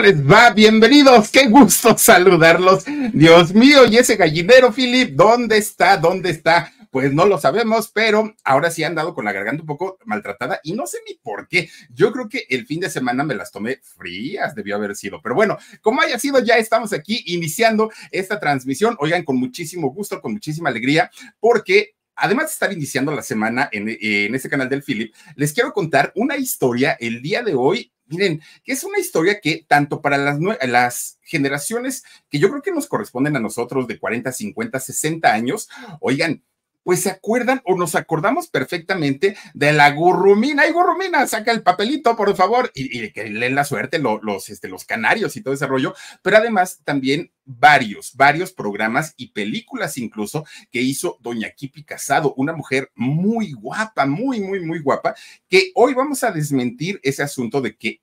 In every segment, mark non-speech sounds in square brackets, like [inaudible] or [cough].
les va? Bienvenidos, qué gusto saludarlos. Dios mío, y ese gallinero, Philip, ¿dónde está? ¿Dónde está? Pues no lo sabemos, pero ahora sí han dado con la garganta un poco maltratada y no sé ni por qué. Yo creo que el fin de semana me las tomé frías, debió haber sido. Pero bueno, como haya sido, ya estamos aquí iniciando esta transmisión. Oigan, con muchísimo gusto, con muchísima alegría, porque Además de estar iniciando la semana en, en, este canal del Philip, les quiero contar una historia el día de hoy Miren, que es una historia que tanto para las, las generaciones que yo creo que nos corresponden a nosotros de 40, 50, 60 años, oigan, pues se acuerdan o nos acordamos perfectamente de la gurrumina. ¡Ay, gurrumina! Saca el papelito, por favor, y, que leen la suerte los, este, los canarios y todo ese rollo. Pero además también varios, varios programas y películas incluso que hizo doña Kipi Casado, una mujer muy guapa, muy, muy, muy guapa, que hoy vamos a desmentir ese asunto de que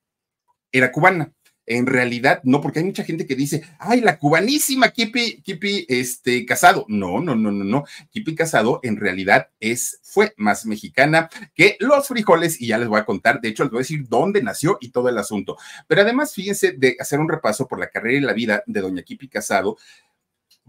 era cubana en realidad no, porque hay mucha gente que dice, ay, la cubanísima Kipi, Kipi este, Casado. No, no, no, no, no. Kipi Casado en realidad es, fue más mexicana que los frijoles y ya les voy a contar, de hecho les voy a decir dónde nació y todo el asunto. Pero además, fíjense de hacer un repaso por la carrera y la vida de doña Kipi Casado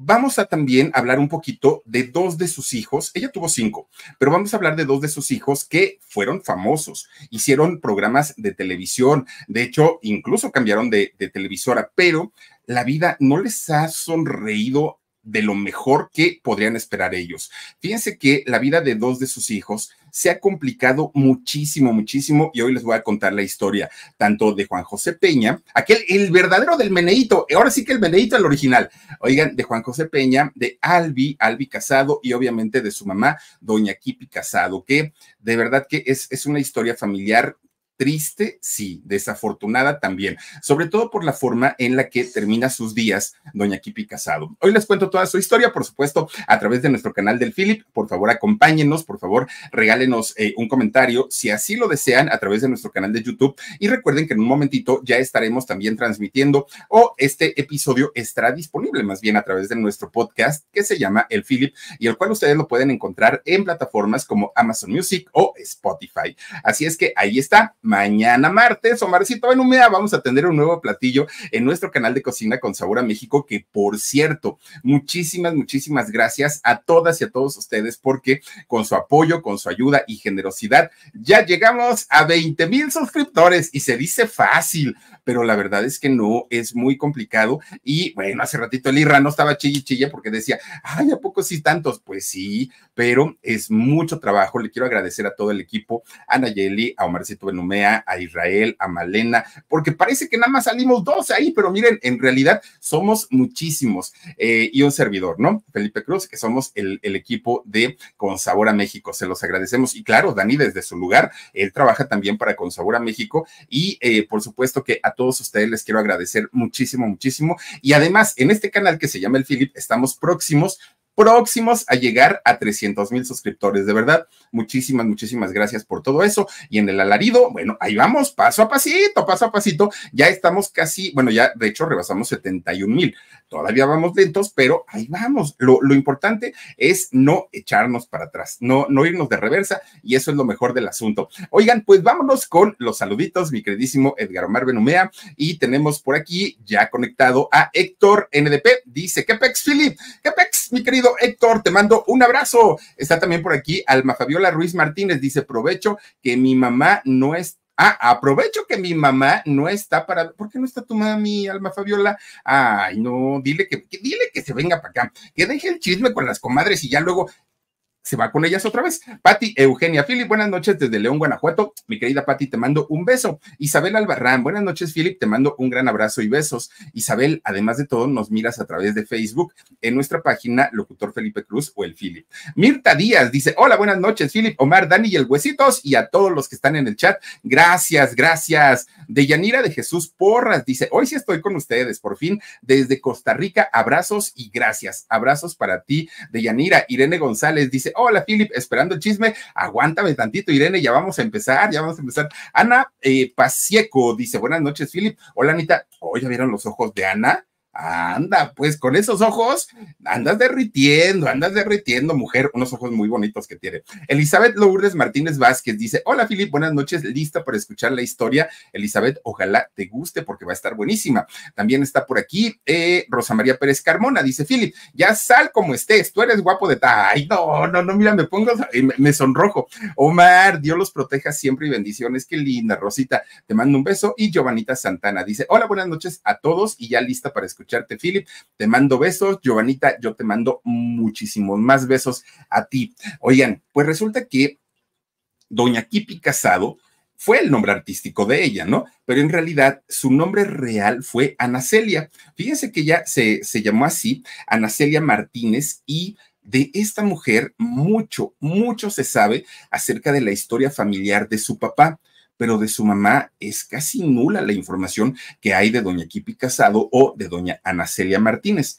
vamos a también hablar un poquito de dos de sus hijos. Ella tuvo cinco, pero vamos a hablar de dos de sus hijos que fueron famosos, hicieron programas de televisión, de hecho, incluso cambiaron de, televisora, pero la vida no les ha sonreído de lo mejor que podrían esperar ellos. Fíjense que la vida de dos de sus hijos se ha complicado muchísimo, muchísimo, y hoy les voy a contar la historia tanto de Juan José Peña, aquel, el verdadero del Meneito, ahora sí que el Meneito, el original, oigan, de Juan José Peña, de Albi, Albi Casado, y obviamente de su mamá, doña Kipi Casado, que de verdad que es, es una historia familiar Triste, sí, desafortunada también, sobre todo por la forma en la que termina sus días doña Kipi Casado. Hoy les cuento toda su historia, por supuesto, a través de nuestro canal del Philip. Por favor, acompáñenos, por favor, regálenos eh, un comentario si así lo desean a través de nuestro canal de YouTube. Y recuerden que en un momentito ya estaremos también transmitiendo o este episodio estará disponible más bien a través de nuestro podcast que se llama El Philip y el cual ustedes lo pueden encontrar en plataformas como Amazon Music o Spotify. Así es que ahí está mañana martes. Omarcito humedad vamos a tener un nuevo platillo en nuestro canal de Cocina con Sabor a México, que por cierto, muchísimas, muchísimas gracias a todas y a todos ustedes porque con su apoyo, con su ayuda y generosidad, ya llegamos a 20 mil suscriptores y se dice fácil, pero la verdad es que no, es muy complicado. Y bueno, hace ratito el Irra no estaba chille chilla porque decía, ay, ¿a poco sí tantos? Pues sí, pero es mucho trabajo. Le quiero agradecer a todo el equipo, a Nayeli, a Omarcito Benumea, a Israel, a Malena, porque parece que nada más salimos dos ahí, pero miren, en realidad somos muchísimos. Eh, y un servidor, ¿no? Felipe Cruz, que somos el, equipo de Con Sabor a México. Se los agradecemos. Y claro, Dani, desde su lugar, él trabaja también para Con Sabor a México. Y eh, por supuesto que a todos ustedes les quiero agradecer muchísimo, muchísimo. Y además, en este canal que se llama El Philip, estamos próximos próximos a llegar a 300 mil suscriptores. De verdad, muchísimas, muchísimas gracias por todo eso. Y en el alarido, bueno, ahí vamos, paso a pasito, paso a pasito. Ya estamos casi, bueno, ya de hecho rebasamos 71 mil. Todavía vamos lentos, pero ahí vamos. Lo, importante es no echarnos para atrás, no, no irnos de reversa y eso es lo mejor del asunto. Oigan, pues vámonos con los saluditos, mi queridísimo Edgar Omar Benumea. Y tenemos por aquí ya conectado a Héctor NDP. Dice, ¿qué pex, Philip? ¿Qué pex, mi querido Héctor, te mando un abrazo. Está también por aquí Alma Fabiola Ruiz Martínez, dice, provecho que mi mamá no es Ah, aprovecho que mi mamá no está para. ¿Por qué no está tu mami, Alma Fabiola? Ay, no, dile que dile que se venga para acá, que deje el chisme con las comadres y ya luego se va con ellas otra vez. Pati, Eugenia Philip, buenas noches desde León, Guanajuato. Mi querida Pati, te mando un beso. Isabel Albarrán, buenas noches, Philip, te mando un gran abrazo y besos. Isabel, además de todo, nos miras a través de Facebook en nuestra página Locutor Felipe Cruz o el Philip. Mirta Díaz dice: Hola, buenas noches, Philip, Omar, Dani y el Huesitos y a todos los que están en el chat. Gracias, gracias. Deyanira de Jesús Porras dice: Hoy sí estoy con ustedes, por fin, desde Costa Rica. Abrazos y gracias. Abrazos para ti, Deyanira. Irene González dice: hola Philip, esperando el chisme, aguántame tantito Irene, ya vamos a empezar, ya vamos a empezar. Ana eh, Pasieco dice, buenas noches Philip, hola Anita, oye, oh, ¿vieron los ojos de Ana? Anda, pues con esos ojos andas derritiendo, andas derritiendo, mujer, unos ojos muy bonitos que tiene. Elizabeth Lourdes Martínez Vázquez dice: Hola, Filip, buenas noches, lista para escuchar la historia. Elizabeth, ojalá te guste porque va a estar buenísima. También está por aquí eh, Rosa María Pérez Carmona, dice: Filip, ya sal como estés, tú eres guapo de tal. no, no, no, mira, me pongo, eh, me sonrojo. Omar, Dios los proteja siempre y bendiciones. Qué linda, Rosita, te mando un beso. Y Giovanita Santana dice: Hola, buenas noches a todos y ya lista para escuchar escucharte, Philip. Te mando besos. Giovanita, yo te mando muchísimos más besos a ti. Oigan, pues resulta que doña Kipi Casado fue el nombre artístico de ella, ¿no? Pero en realidad su nombre real fue Anacelia. Fíjense que ella se, se llamó así, Anacelia Martínez, y de esta mujer mucho, mucho se sabe acerca de la historia familiar de su papá pero de su mamá es casi nula la información que hay de doña Kipi Casado o de doña Ana Celia Martínez.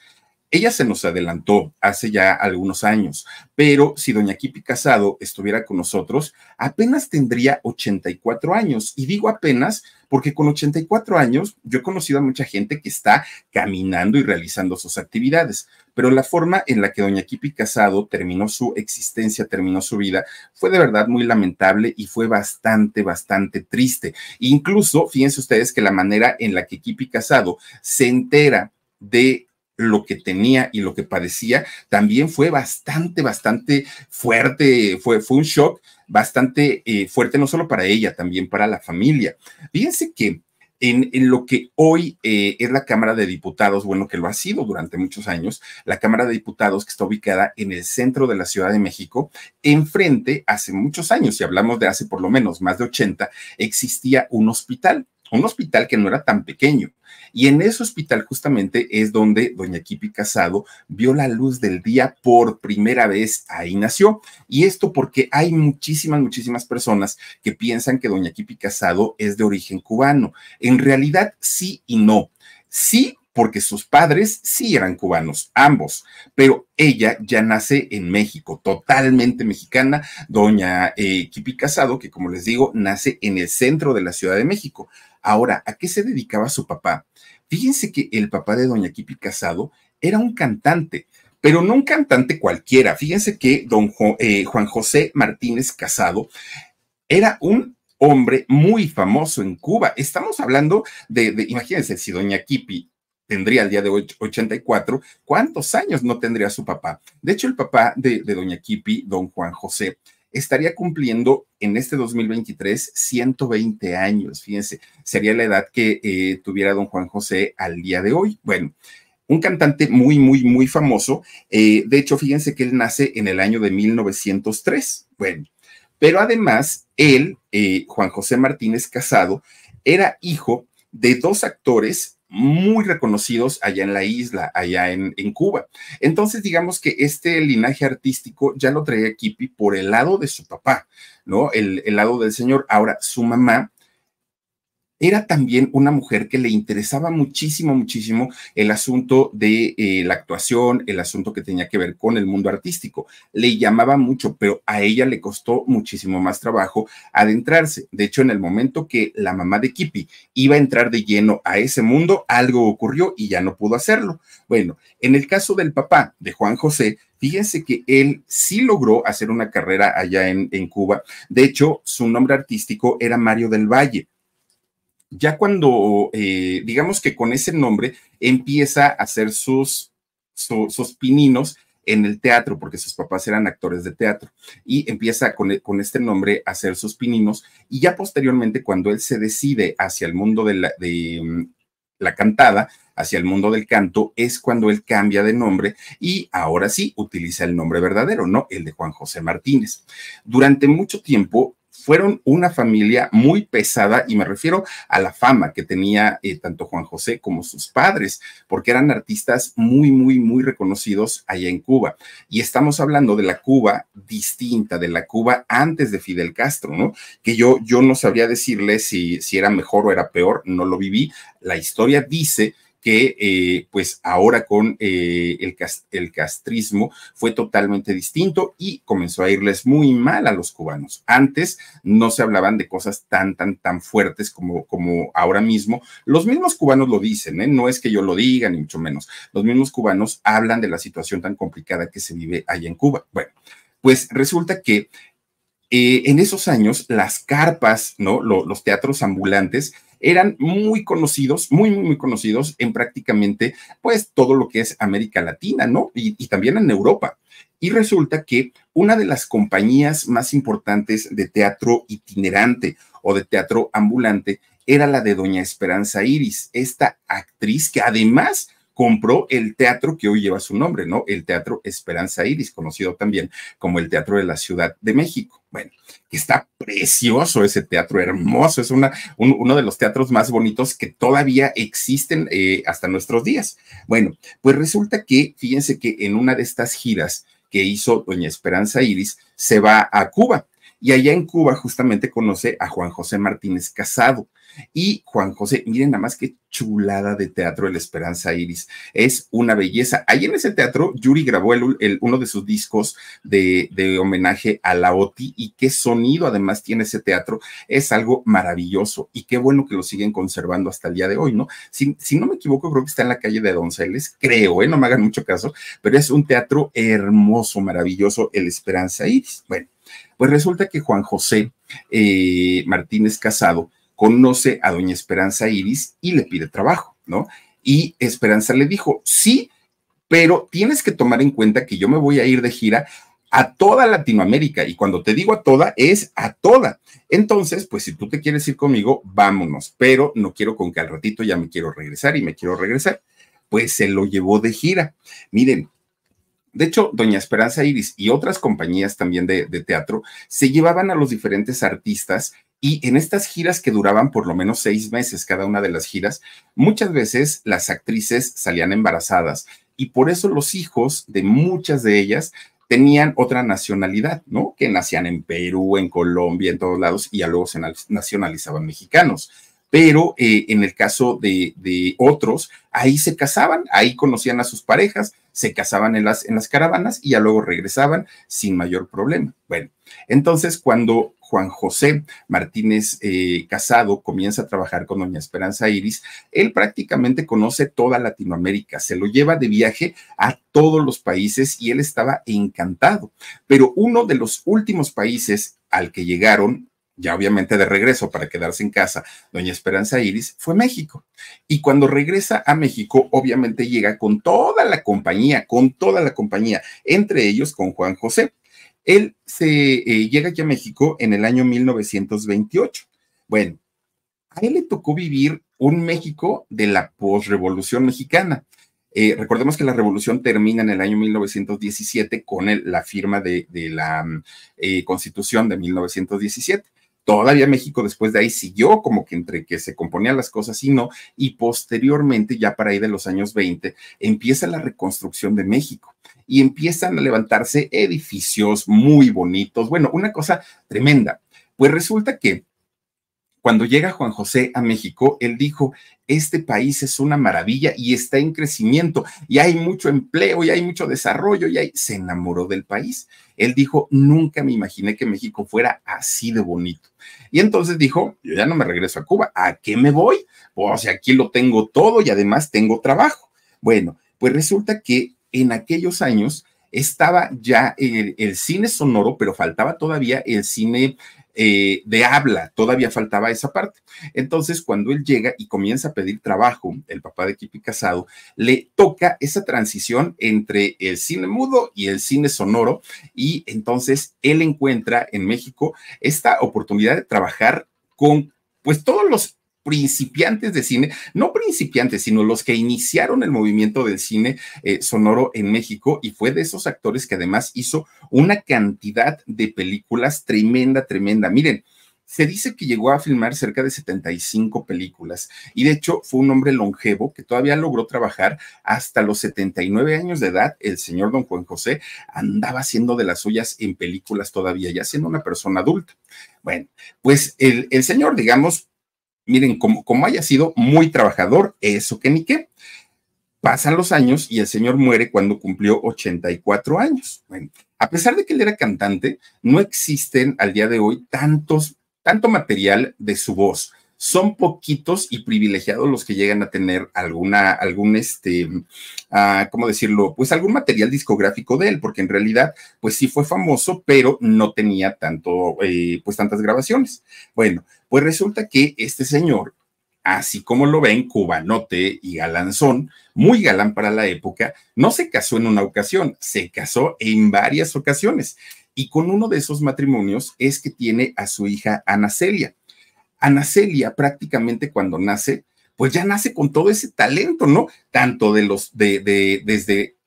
Ella se nos adelantó hace ya algunos años, pero si doña Kipi Casado estuviera con nosotros, apenas tendría 84 años. Y digo apenas porque con 84 años yo he conocido a mucha gente que está caminando y realizando sus actividades, pero la forma en la que doña Kipi Casado terminó su existencia, terminó su vida, fue de verdad muy lamentable y fue bastante, bastante triste. Incluso, fíjense ustedes que la manera en la que Kipi Casado se entera de lo que tenía y lo que padecía, también fue bastante, bastante fuerte, fue, fue un shock bastante eh, fuerte, no solo para ella, también para la familia. Fíjense que en, lo que hoy eh, es la Cámara de Diputados, bueno, que lo ha sido durante muchos años, la Cámara de Diputados que está ubicada en el centro de la Ciudad de México, enfrente, hace muchos años, si hablamos de hace por lo menos más de 80, existía un hospital, un hospital que no era tan pequeño. Y en ese hospital justamente es donde doña Kipi Casado vio la luz del día por primera vez, ahí nació. Y esto porque hay muchísimas, muchísimas personas que piensan que doña Kipi Casado es de origen cubano. En realidad sí y no. Sí, porque sus padres sí eran cubanos, ambos, pero ella ya nace en México, totalmente mexicana, doña eh, Casado, que como les digo, nace en el centro de la Ciudad de México. Ahora, ¿a qué se dedicaba su papá? Fíjense que el papá de doña Kipi Casado era un cantante, pero no un cantante cualquiera. Fíjense que don eh, Juan José Martínez Casado era un hombre muy famoso en Cuba. Estamos hablando de, imagínense, si doña Kipi tendría al día de hoy 84, ¿cuántos años no tendría su papá? De hecho, el papá de, doña Kipi, don Juan José, estaría cumpliendo en este 2023 120 años. Fíjense, sería la edad que eh, tuviera don Juan José al día de hoy. Bueno, un cantante muy, muy, muy famoso. Eh, de hecho, fíjense que él nace en el año de 1903. Bueno, pero además, él, eh, Juan José Martínez Casado, era hijo de dos actores muy reconocidos allá en la isla, allá en, Cuba. Entonces, digamos que este linaje artístico ya lo traía Kipi por el lado de su papá, ¿no? El, el lado del señor. Ahora, su mamá era también una mujer que le interesaba muchísimo, muchísimo el asunto de eh, la actuación, el asunto que tenía que ver con el mundo artístico. Le llamaba mucho, pero a ella le costó muchísimo más trabajo adentrarse. De hecho, en el momento que la mamá de Kipi iba a entrar de lleno a ese mundo, algo ocurrió y ya no pudo hacerlo. Bueno, en el caso del papá de Juan José, Fíjense que él sí logró hacer una carrera allá en, Cuba. De hecho, su nombre artístico era Mario del Valle ya cuando, eh, digamos que con ese nombre, empieza a hacer sus, pininos en el teatro, porque sus papás eran actores de teatro, y empieza e, con, este nombre a hacer sus pininos, y ya posteriormente, cuando él se decide hacia el mundo de la, mm, la cantada, hacia el mundo del canto, es cuando él cambia de nombre y ahora sí utiliza el nombre verdadero, ¿no? El de Juan José Martínez. Durante mucho tiempo, fueron una familia muy pesada y me refiero a la fama que tenía eh, tanto Juan José como sus padres, porque eran artistas muy, muy, muy reconocidos allá en Cuba. Y estamos hablando de la Cuba distinta, de la Cuba antes de Fidel Castro, ¿no? Que yo, yo no sabría decirle si, si era mejor o era peor, no lo viví. La historia dice que eh, pues ahora con eh, el, castrismo fue totalmente distinto y comenzó a irles muy mal a los cubanos. Antes no se hablaban de cosas tan, tan, tan fuertes como, como ahora mismo. Los mismos cubanos lo dicen, ¿eh? no es que yo lo diga, ni mucho menos. Los mismos cubanos hablan de la situación tan complicada que se vive ahí en Cuba. Bueno, pues resulta que en esos años las carpas, ¿no? los teatros ambulantes eran muy conocidos, muy, muy, muy conocidos en prácticamente, pues, todo lo que es América Latina, ¿no? y también en Europa. Y resulta que una de las compañías más importantes de teatro itinerante o de teatro ambulante era la de Doña Esperanza Iris, esta actriz que además compró el teatro que hoy lleva su nombre, ¿no? El Teatro Esperanza Iris, conocido también como el Teatro de la Ciudad de México. Bueno, está precioso ese teatro, hermoso, es una, uno de los teatros más bonitos que todavía existen eh, hasta nuestros días. Bueno, pues resulta que, fíjense que en una de estas giras que hizo Doña Esperanza Iris, se va a Cuba y allá en Cuba justamente conoce a Juan José Martínez Casado. Y Juan José, miren nada más qué chulada de teatro El Esperanza Iris. Es una belleza. Ahí en ese teatro, Yuri grabó el, uno de sus discos de, homenaje a la OTI y qué sonido además tiene ese teatro. Es algo maravilloso y qué bueno que lo siguen conservando hasta el día de hoy, ¿no? Si, si no me equivoco, creo que está en la calle de Donceles, creo, ¿eh? No me hagan mucho caso, pero es un teatro hermoso, maravilloso, El Esperanza Iris. Bueno. Pues resulta que Juan José eh, Martínez Casado conoce a doña Esperanza Iris y le pide trabajo, ¿no? Y Esperanza le dijo, sí, pero tienes que tomar en cuenta que yo me voy a ir de gira a toda Latinoamérica. Y cuando te digo a toda, es a toda. Entonces, pues si tú te quieres ir conmigo, vámonos, pero no quiero con que al ratito ya me quiero regresar y me quiero regresar. Pues se lo llevó de gira. Miren, de hecho, Doña Esperanza Iris y otras compañías también de, teatro se llevaban a los diferentes artistas y en estas giras que duraban por lo menos seis meses cada una de las giras, muchas veces las actrices salían embarazadas y por eso los hijos de muchas de ellas tenían otra nacionalidad, ¿no? Que nacían en Perú, en Colombia, en todos lados y ya luego se nacionalizaban mexicanos pero eh, en el caso de, otros, ahí se casaban, ahí conocían a sus parejas, se casaban en las, en las caravanas y ya luego regresaban sin mayor problema. Bueno, entonces cuando Juan José Martínez eh, Casado comienza a trabajar con Doña Esperanza Iris, él prácticamente conoce toda Latinoamérica, se lo lleva de viaje a todos los países y él estaba encantado. Pero uno de los últimos países al que llegaron ya obviamente de regreso para quedarse en casa, doña Esperanza Iris fue a México. Y cuando regresa a México, obviamente llega con toda la compañía, con toda la compañía, entre ellos con Juan José. Él se eh, llega aquí a México en el año 1928. Bueno, a él le tocó vivir un México de la posrevolución mexicana. Eh, recordemos que la revolución termina en el año 1917 con la firma de, la mm, eh, constitución de 1917. Todavía México después de ahí siguió como que entre que se componían las cosas y no, y posteriormente, ya para ahí de los años 20, empieza la reconstrucción de México y empiezan a levantarse edificios muy bonitos. Bueno, una cosa tremenda. Pues resulta que cuando llega Juan José a México, él dijo, este país es una maravilla y está en crecimiento y hay mucho empleo y hay mucho desarrollo y ahí se enamoró del país. Él dijo, nunca me imaginé que México fuera así de bonito. Y entonces dijo, yo ya no me regreso a Cuba, ¿a qué me voy? Pues aquí lo tengo todo y además tengo trabajo. Bueno, pues resulta que en aquellos años estaba ya el, cine sonoro, pero faltaba todavía el cine eh, de habla, todavía faltaba esa parte. Entonces, cuando él llega y comienza a pedir trabajo, el papá de Kipi Casado, le toca esa transición entre el cine mudo y el cine sonoro, y entonces él encuentra en México esta oportunidad de trabajar con pues todos los principiantes de cine, no principiantes, sino los que iniciaron el movimiento del cine eh, sonoro en México y fue de esos actores que además hizo una cantidad de películas tremenda, tremenda. Miren, se dice que llegó a filmar cerca de 75 películas y de hecho fue un hombre longevo que todavía logró trabajar hasta los 79 años de edad. El señor don Juan José andaba haciendo de las suyas en películas todavía, ya siendo una persona adulta. Bueno, pues el señor, digamos, miren, como, haya sido muy trabajador, eso que ni qué. Pasan los años y el señor muere cuando cumplió 84 años. Bueno, a pesar de que él era cantante, no existen al día de hoy tantos, tanto material de su voz. Son poquitos y privilegiados los que llegan a tener alguna, algún, este, ah, ¿cómo decirlo? Pues algún material discográfico de él, porque en realidad, pues sí fue famoso, pero no tenía tanto, eh, pues tantas grabaciones. Bueno, pues resulta que este señor, así como lo ven, cubanote y galanzón, muy galán para la época, no se casó en una ocasión, se casó en varias ocasiones. Y con uno de esos matrimonios es que tiene a su hija Ana Celia. Ana Celia prácticamente cuando nace, pues ya nace con todo ese talento, ¿no? Tanto de los, de, de, desde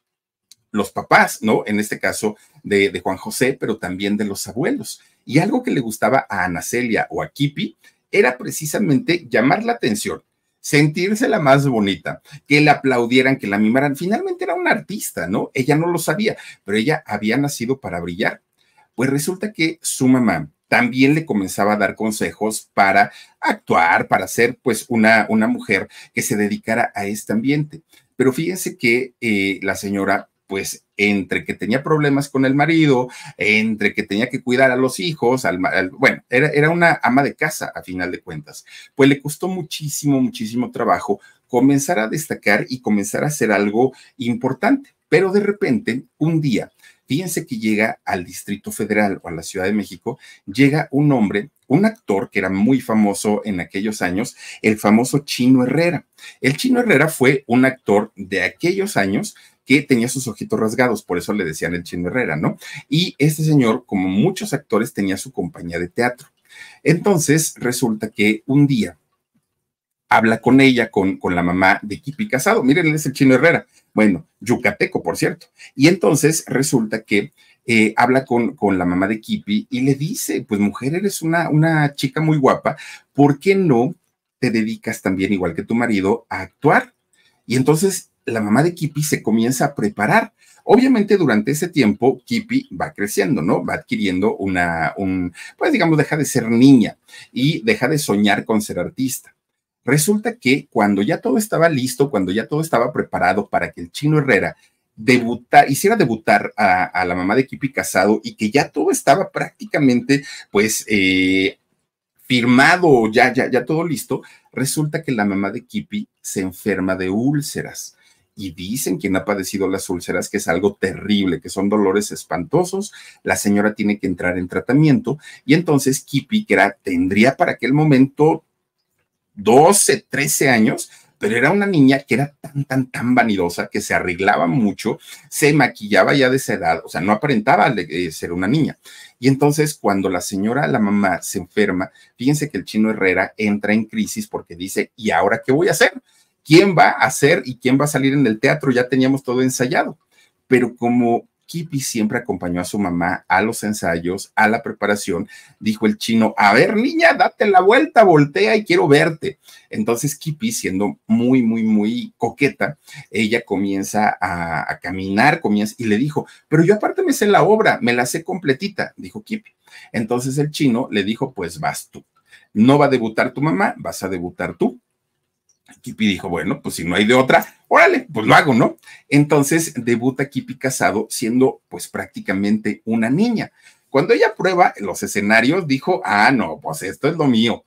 los papás, ¿no? En este caso de, de Juan José, pero también de los abuelos. Y algo que le gustaba a Ana Celia o a Kipi era precisamente llamar la atención, sentirse la más bonita, que la aplaudieran, que la mimaran. Finalmente era una artista, ¿no? Ella no lo sabía, pero ella había nacido para brillar. Pues resulta que su mamá también le comenzaba a dar consejos para actuar, para ser pues una, una mujer que se dedicara a este ambiente. Pero fíjense que eh, la señora pues entre que tenía problemas con el marido, entre que tenía que cuidar a los hijos, bueno, era, era una ama de casa a final de cuentas. Pues le costó muchísimo, muchísimo trabajo comenzar a destacar y comenzar a hacer algo importante. Pero de repente, un día, fíjense que llega al Distrito Federal o a la Ciudad de México, llega un hombre, un actor que era muy famoso en aquellos años, el famoso Chino Herrera. El Chino Herrera fue un actor de aquellos años que tenía sus ojitos rasgados, por eso le decían el Chino Herrera, ¿no? Y este señor, como muchos actores, tenía su compañía de teatro. Entonces, resulta que un día habla con ella, con, con la mamá de Kipi Casado. Miren, él es el Chino Herrera. Bueno, yucateco, por cierto. Y entonces resulta que eh, habla con, con, la mamá de Kipi y le dice, pues mujer, eres una, una chica muy guapa, ¿por qué no te dedicas también, igual que tu marido, a actuar? Y entonces la mamá de Kipi se comienza a preparar. Obviamente durante ese tiempo Kipi va creciendo, ¿no? Va adquiriendo una, un, pues digamos, deja de ser niña y deja de soñar con ser artista. Resulta que cuando ya todo estaba listo, cuando ya todo estaba preparado para que el chino Herrera debuta, hiciera debutar a, la mamá de Kipi Casado y que ya todo estaba prácticamente, pues, eh, firmado, ya, ya, ya todo listo, resulta que la mamá de Kipi se enferma de úlceras y dicen quien ha padecido las úlceras que es algo terrible, que son dolores espantosos, la señora tiene que entrar en tratamiento y entonces Kipi, que era, tendría para aquel momento 12, 13 años, pero era una niña que era tan, tan, tan vanidosa, que se arreglaba mucho, se maquillaba ya de esa edad, o sea, no aparentaba eh, ser una niña. Y entonces cuando la señora, la mamá, se enferma, fíjense que el chino Herrera entra en crisis porque dice, ¿y ahora qué voy a hacer? quién va a ser y quién va a salir en el teatro, ya teníamos todo ensayado, pero como Kipi siempre acompañó a su mamá a los ensayos, a la preparación, dijo el chino, a ver niña, date la vuelta, voltea y quiero verte. Entonces Kipi, siendo muy, muy, muy coqueta, ella comienza a, caminar, comienza y le dijo, pero yo aparte me sé la obra, me la sé completita, dijo Kipi. Entonces el chino le dijo, pues vas tú. No va a debutar tu mamá, vas a debutar tú. Kipi dijo, bueno, pues si no hay de otra, órale, pues lo hago, ¿no? Entonces debuta Kipi Casado siendo pues prácticamente una niña. Cuando ella prueba los escenarios, dijo, ah, no, pues esto es lo mío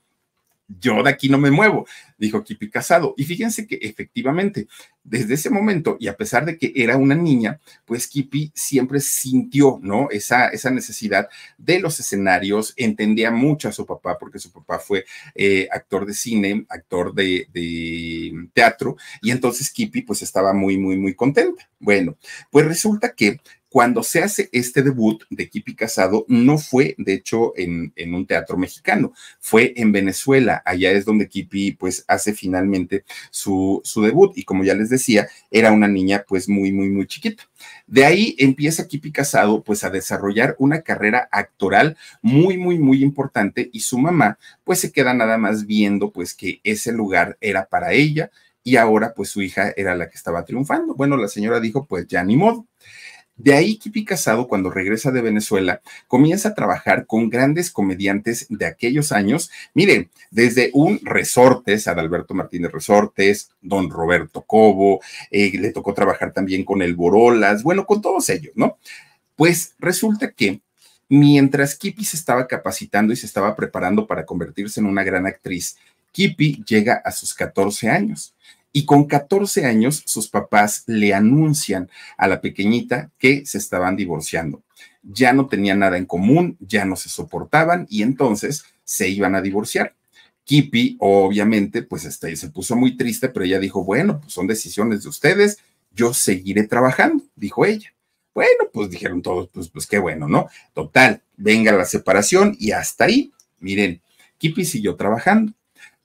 yo de aquí no me muevo, dijo Kipi Casado. Y fíjense que efectivamente, desde ese momento, y a pesar de que era una niña, pues Kipi siempre sintió, ¿no? Esa, esa necesidad de los escenarios, entendía mucho a su papá, porque su papá fue eh, actor de cine, actor de, de teatro, y entonces Kipi pues estaba muy, muy, muy contenta. Bueno, pues resulta que cuando se hace este debut de Kipi Casado, no fue, de hecho, en, un teatro mexicano, fue en Venezuela. Allá es donde Kipi, pues, hace finalmente su, su debut. Y como ya les decía, era una niña, pues, muy, muy, muy chiquita. De ahí empieza Kipi Casado, pues, a desarrollar una carrera actoral muy, muy, muy importante. Y su mamá, pues, se queda nada más viendo, pues, que ese lugar era para ella. Y ahora, pues, su hija era la que estaba triunfando. Bueno, la señora dijo, pues, ya ni modo. De ahí Kipi Casado, cuando regresa de Venezuela, comienza a trabajar con grandes comediantes de aquellos años. Miren, desde un Resortes, Adalberto Martínez Resortes, don Roberto Cobo, eh, le tocó trabajar también con el Borolas, bueno, con todos ellos, ¿no? Pues resulta que mientras Kipi se estaba capacitando y se estaba preparando para convertirse en una gran actriz, Kipi llega a sus 14 años y con 14 años, sus papás le anuncian a la pequeñita que se estaban divorciando. Ya no tenían nada en común, ya no se soportaban y entonces se iban a divorciar. Kipi, obviamente, pues ahí este, se puso muy triste, pero ella dijo, bueno, pues son decisiones de ustedes, yo seguiré trabajando, dijo ella. Bueno, pues dijeron todos, pues, pues qué bueno, ¿no? Total, venga la separación y hasta ahí, miren, Kipi siguió trabajando.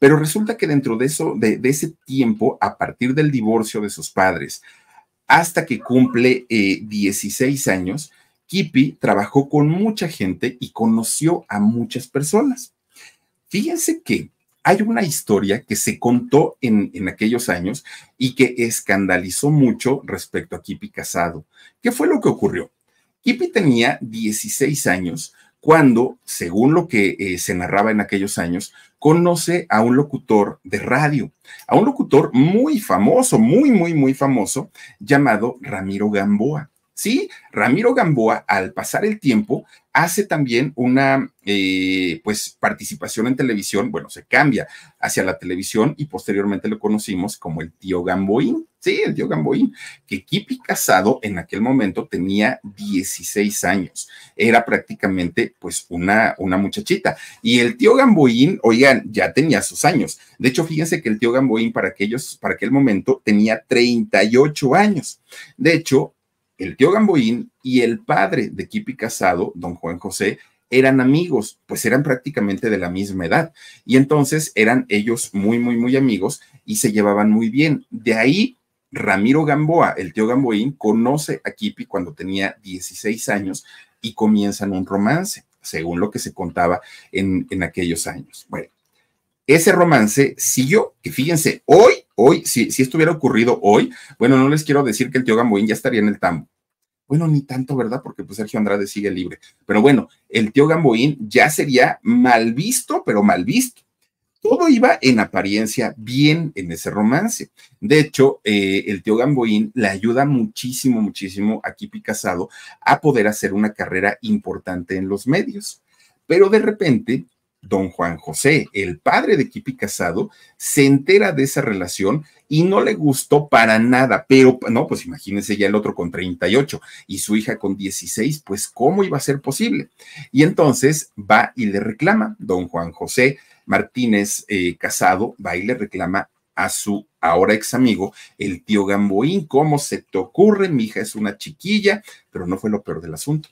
Pero resulta que dentro de eso, de, ese tiempo, a partir del divorcio de sus padres, hasta que cumple 16 eh, años, Kipi trabajó con mucha gente y conoció a muchas personas. Fíjense que hay una historia que se contó en, en, aquellos años y que escandalizó mucho respecto a Kipi Casado. ¿Qué fue lo que ocurrió? Kipi tenía 16 años cuando, según lo que eh, se narraba en aquellos años, conoce a un locutor de radio, a un locutor muy famoso, muy, muy, muy famoso, llamado Ramiro Gamboa. Sí, Ramiro Gamboa, al pasar el tiempo, hace también una eh, pues, participación en televisión, bueno, se cambia hacia la televisión y posteriormente lo conocimos como el tío Gamboín, sí, el tío Gamboín, que Kipi Casado en aquel momento tenía 16 años, era prácticamente pues una, una muchachita. Y el tío Gamboín, oigan, ya tenía sus años. De hecho, fíjense que el tío Gamboín para aquellos, para aquel momento tenía 38 años. De hecho, el tío Gamboín y el padre de Kipi Casado, don Juan José, eran amigos, pues eran prácticamente de la misma edad. Y entonces eran ellos muy, muy, muy amigos y se llevaban muy bien. De ahí, Ramiro Gamboa, el tío Gamboín, conoce a Kipi cuando tenía 16 años y comienzan un romance, según lo que se contaba en, en aquellos años. Bueno, ese romance siguió, que fíjense, hoy hoy, si, esto hubiera ocurrido hoy, bueno, no les quiero decir que el tío Gamboín ya estaría en el tambo. Bueno, ni tanto, ¿verdad? Porque pues Sergio Andrade sigue libre. Pero bueno, el tío Gamboín ya sería mal visto, pero mal visto. Todo iba en apariencia bien en ese romance. De hecho, eh, el tío Gamboín le ayuda muchísimo, muchísimo a Kipi Casado a poder hacer una carrera importante en los medios. Pero de repente, don Juan José, el padre de Kipi Casado, se entera de esa relación y no le gustó para nada, pero no, pues imagínense ya el otro con 38 y su hija con 16, pues cómo iba a ser posible. Y entonces va y le reclama, don Juan José Martínez eh, Casado va y le reclama a su ahora ex amigo, el tío Gamboín, ¿cómo se te ocurre? Mi hija es una chiquilla, pero no fue lo peor del asunto.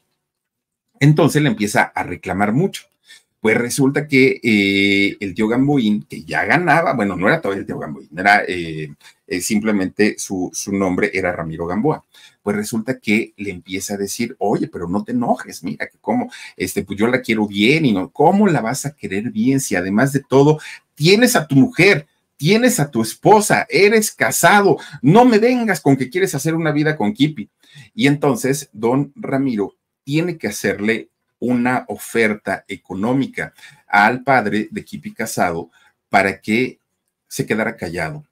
Entonces le empieza a reclamar mucho. Pues resulta que eh, el tío Gamboín, que ya ganaba, bueno, no era todavía el tío Gamboín, era eh, eh, simplemente su, nombre era Ramiro Gamboa. Pues resulta que le empieza a decir, oye, pero no te enojes, mira que cómo, este, pues yo la quiero bien y no, ¿cómo la vas a querer bien si además de todo tienes a tu mujer? Tienes a tu esposa, eres casado, no me vengas con que quieres hacer una vida con Kipi. Y entonces, don Ramiro tiene que hacerle una oferta económica al padre de Kipi Casado para que se quedara callado.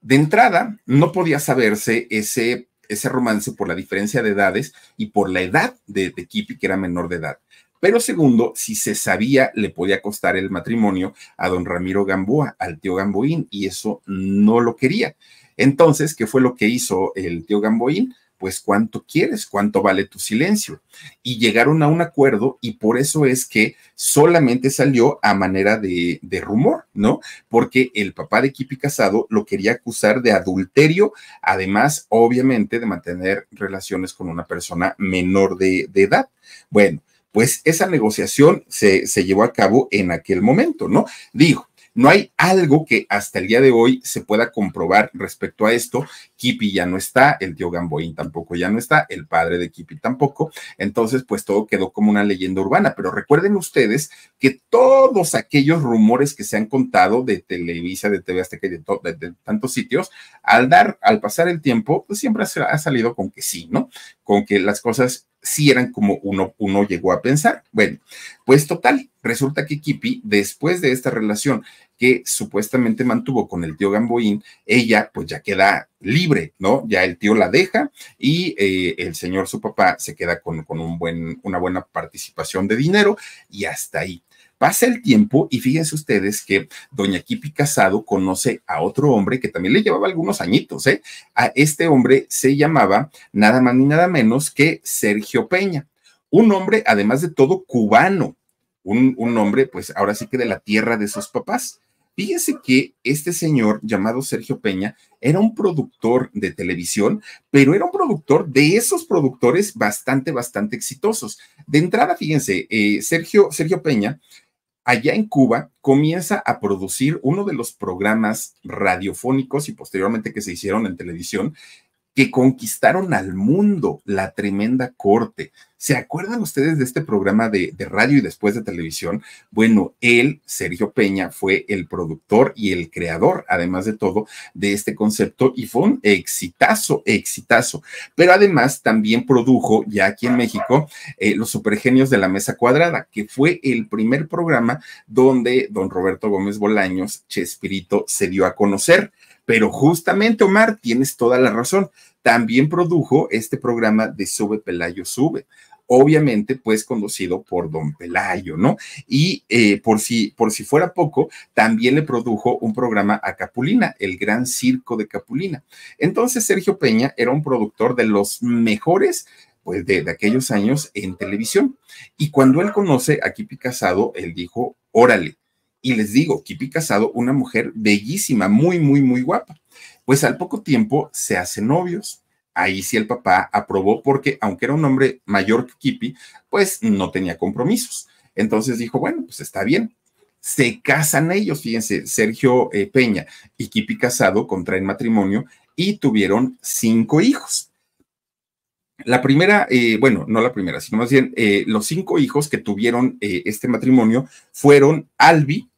De entrada, no podía saberse ese, ese romance por la diferencia de edades y por la edad de, de que era menor de edad. Pero segundo, si se sabía, le podía costar el matrimonio a don Ramiro Gamboa, al tío Gamboín, y eso no lo quería. Entonces, ¿qué fue lo que hizo el tío Gamboín? pues cuánto quieres, cuánto vale tu silencio. Y llegaron a un acuerdo y por eso es que solamente salió a manera de, rumor, ¿no? Porque el papá de Kipi Casado lo quería acusar de adulterio, además, obviamente, de mantener relaciones con una persona menor de, de edad. Bueno, pues esa negociación se, se llevó a cabo en aquel momento, ¿no? Digo, no hay algo que hasta el día de hoy se pueda comprobar respecto a esto. Kipi ya no está, el tío Gamboín tampoco ya no está, el padre de Kipi tampoco. Entonces, pues todo quedó como una leyenda urbana. Pero recuerden ustedes que todos aquellos rumores que se han contado de Televisa, de TV Azteca que de, tantos sitios, al dar, al pasar el tiempo, pues, siempre ha salido con que sí, ¿no? Con que las cosas si eran como uno, uno llegó a pensar. Bueno, pues total, resulta que Kipi, después de esta relación que supuestamente mantuvo con el tío Gamboín, ella pues ya queda libre, ¿no? Ya el tío la deja y eh, el señor, su papá, se queda con, con un buen, una buena participación de dinero y hasta ahí. Pasa el tiempo y fíjense ustedes que doña Kipi Casado conoce a otro hombre que también le llevaba algunos añitos, ¿eh? A este hombre se llamaba nada más ni nada menos que Sergio Peña, un hombre además de todo cubano, un, hombre pues ahora sí que de la tierra de sus papás. Fíjense que este señor llamado Sergio Peña era un productor de televisión, pero era un productor de esos productores bastante, bastante exitosos. De entrada, fíjense, eh, Sergio, Sergio Peña allá en Cuba comienza a producir uno de los programas radiofónicos y posteriormente que se hicieron en televisión que conquistaron al mundo la tremenda corte. ¿Se acuerdan ustedes de este programa de, radio y después de televisión? Bueno, él, Sergio Peña, fue el productor y el creador, además de todo, de este concepto y fue un exitazo, exitazo. Pero además también produjo, ya aquí en México, eh, Los Supergenios de la Mesa Cuadrada, que fue el primer programa donde don Roberto Gómez Bolaños, Chespirito, se dio a conocer. Pero justamente, Omar, tienes toda la razón. También produjo este programa de Sube Pelayo Sube obviamente pues conducido por don Pelayo, ¿no? Y eh, por, si, por si fuera poco, también le produjo un programa a Capulina, el Gran Circo de Capulina. Entonces Sergio Peña era un productor de los mejores pues de, de aquellos años en televisión. Y cuando él conoce a Kipi Casado, él dijo, órale, y les digo, Kipi Casado, una mujer bellísima, muy, muy, muy guapa. Pues al poco tiempo se hacen novios. Ahí sí el papá aprobó porque, aunque era un hombre mayor que Kipi, pues no tenía compromisos. Entonces dijo, bueno, pues está bien. Se casan ellos, fíjense, Sergio eh, Peña y Kipi Casado contraen matrimonio y tuvieron cinco hijos. La primera, eh, bueno, no la primera, sino más bien eh, los cinco hijos que tuvieron este matrimonio fueron Albi,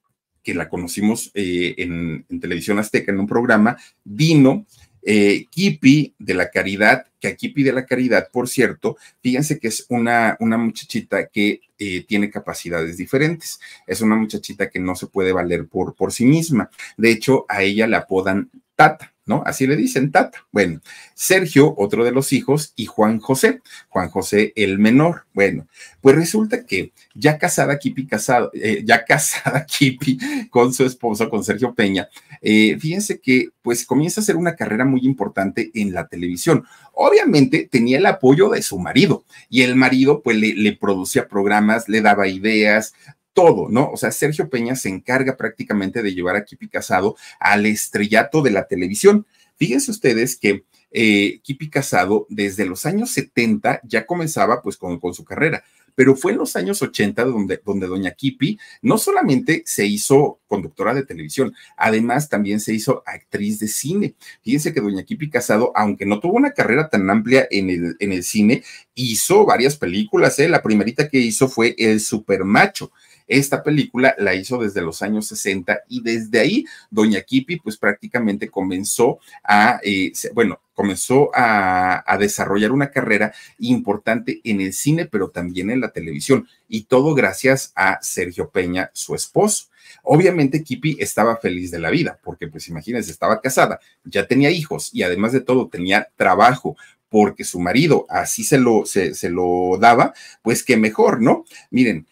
que la conocimos eh, en, Televisión Azteca en un programa, vino eh, Kipi de la Caridad, que a Kipi de la Caridad, por cierto, fíjense que es una, una muchachita que eh, tiene capacidades diferentes, es una muchachita que no se puede valer por, por sí misma, de hecho a ella la apodan Tata. ¿no? Así le dicen Tata. Bueno, Sergio, otro de los hijos, y Juan José, Juan José el menor. Bueno, pues resulta que ya casada Kipi, casado, eh, ya casada [laughs] Kipi con su esposo, con Sergio Peña, eh, fíjense que pues comienza a hacer una carrera muy importante en la televisión. Obviamente tenía el apoyo de su marido y el marido pues le producía programas, le daba ideas, todo, ¿no? O sea, Sergio Peña se encarga prácticamente de llevar a Kipi Casado al estrellato de la televisión. Fíjense ustedes que eh, Casado desde los años 70 ya comenzaba pues con, su carrera pero fue en los años 80 donde, donde doña Kipi no solamente se hizo conductora de televisión, además también se hizo actriz de cine. Fíjense que doña Kipi Casado, aunque no tuvo una carrera tan amplia en el, en el cine, hizo varias películas. ¿eh? La primerita que hizo fue El Supermacho. Esta película la hizo desde los años 60 y desde ahí Doña Kipi pues prácticamente comenzó a, eh, bueno, comenzó a, desarrollar una carrera importante en el cine, pero también en la televisión, y todo gracias a Sergio Peña, su esposo. Obviamente Kipi estaba feliz de la vida, porque pues imagínense, estaba casada, ya tenía hijos y además de todo tenía trabajo, porque su marido así se lo, se, se lo daba, pues que mejor, ¿no? Miren,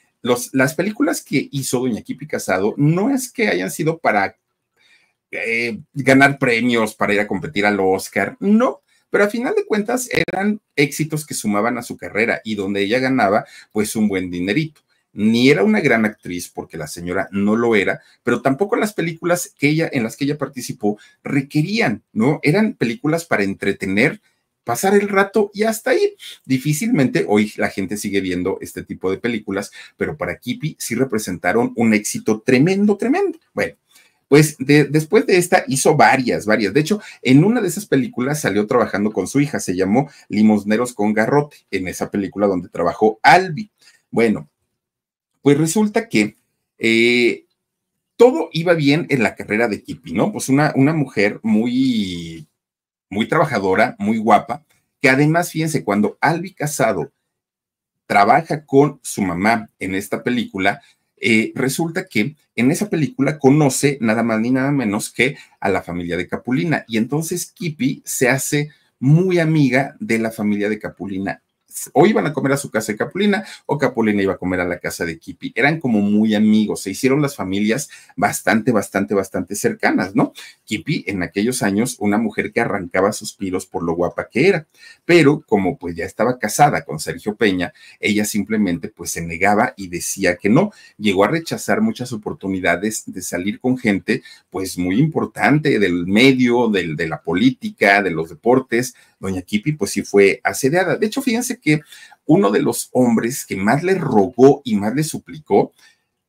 las películas que hizo Doña Kipi Casado no es que hayan sido para eh, ganar premios, para ir a competir al Oscar, no, pero a final de cuentas eran éxitos que sumaban a su carrera y donde ella ganaba pues un buen dinerito. Ni era una gran actriz porque la señora no lo era, pero tampoco las películas que ella en las que ella participó requerían, ¿no? Eran películas para entretener pasar el rato y hasta ahí. Difícilmente hoy la gente sigue viendo este tipo de películas, pero para Kipi sí representaron un éxito tremendo, tremendo. Bueno, pues después de esta hizo varias, varias. De hecho, en una de esas películas salió trabajando con su hija, se llamó Limosneros con Garrote, en esa película donde trabajó Albi. Bueno, pues resulta que eh, todo iba bien en la carrera de Kipi, ¿no? Pues una, una mujer muy muy trabajadora, muy guapa, que además, fíjense, cuando Albi Casado trabaja con su mamá en esta película, eh, resulta que en esa película conoce nada más ni nada menos que a la familia de Capulina. Y entonces Kippy se hace muy amiga de la familia de Capulina o iban a comer a su casa de Capulina o Capulina iba a comer a la casa de Kipi. Eran como muy amigos, se hicieron las familias bastante, bastante, bastante cercanas, ¿no? Kipi en aquellos años, una mujer que arrancaba suspiros por lo guapa que era, pero como pues ya estaba casada con Sergio Peña, ella simplemente pues se negaba y decía que no. Llegó a rechazar muchas oportunidades de salir con gente pues muy importante del medio, de la política, de los deportes, doña Kipi, pues sí fue asediada. De hecho, fíjense que uno de los hombres que más le rogó y más le suplicó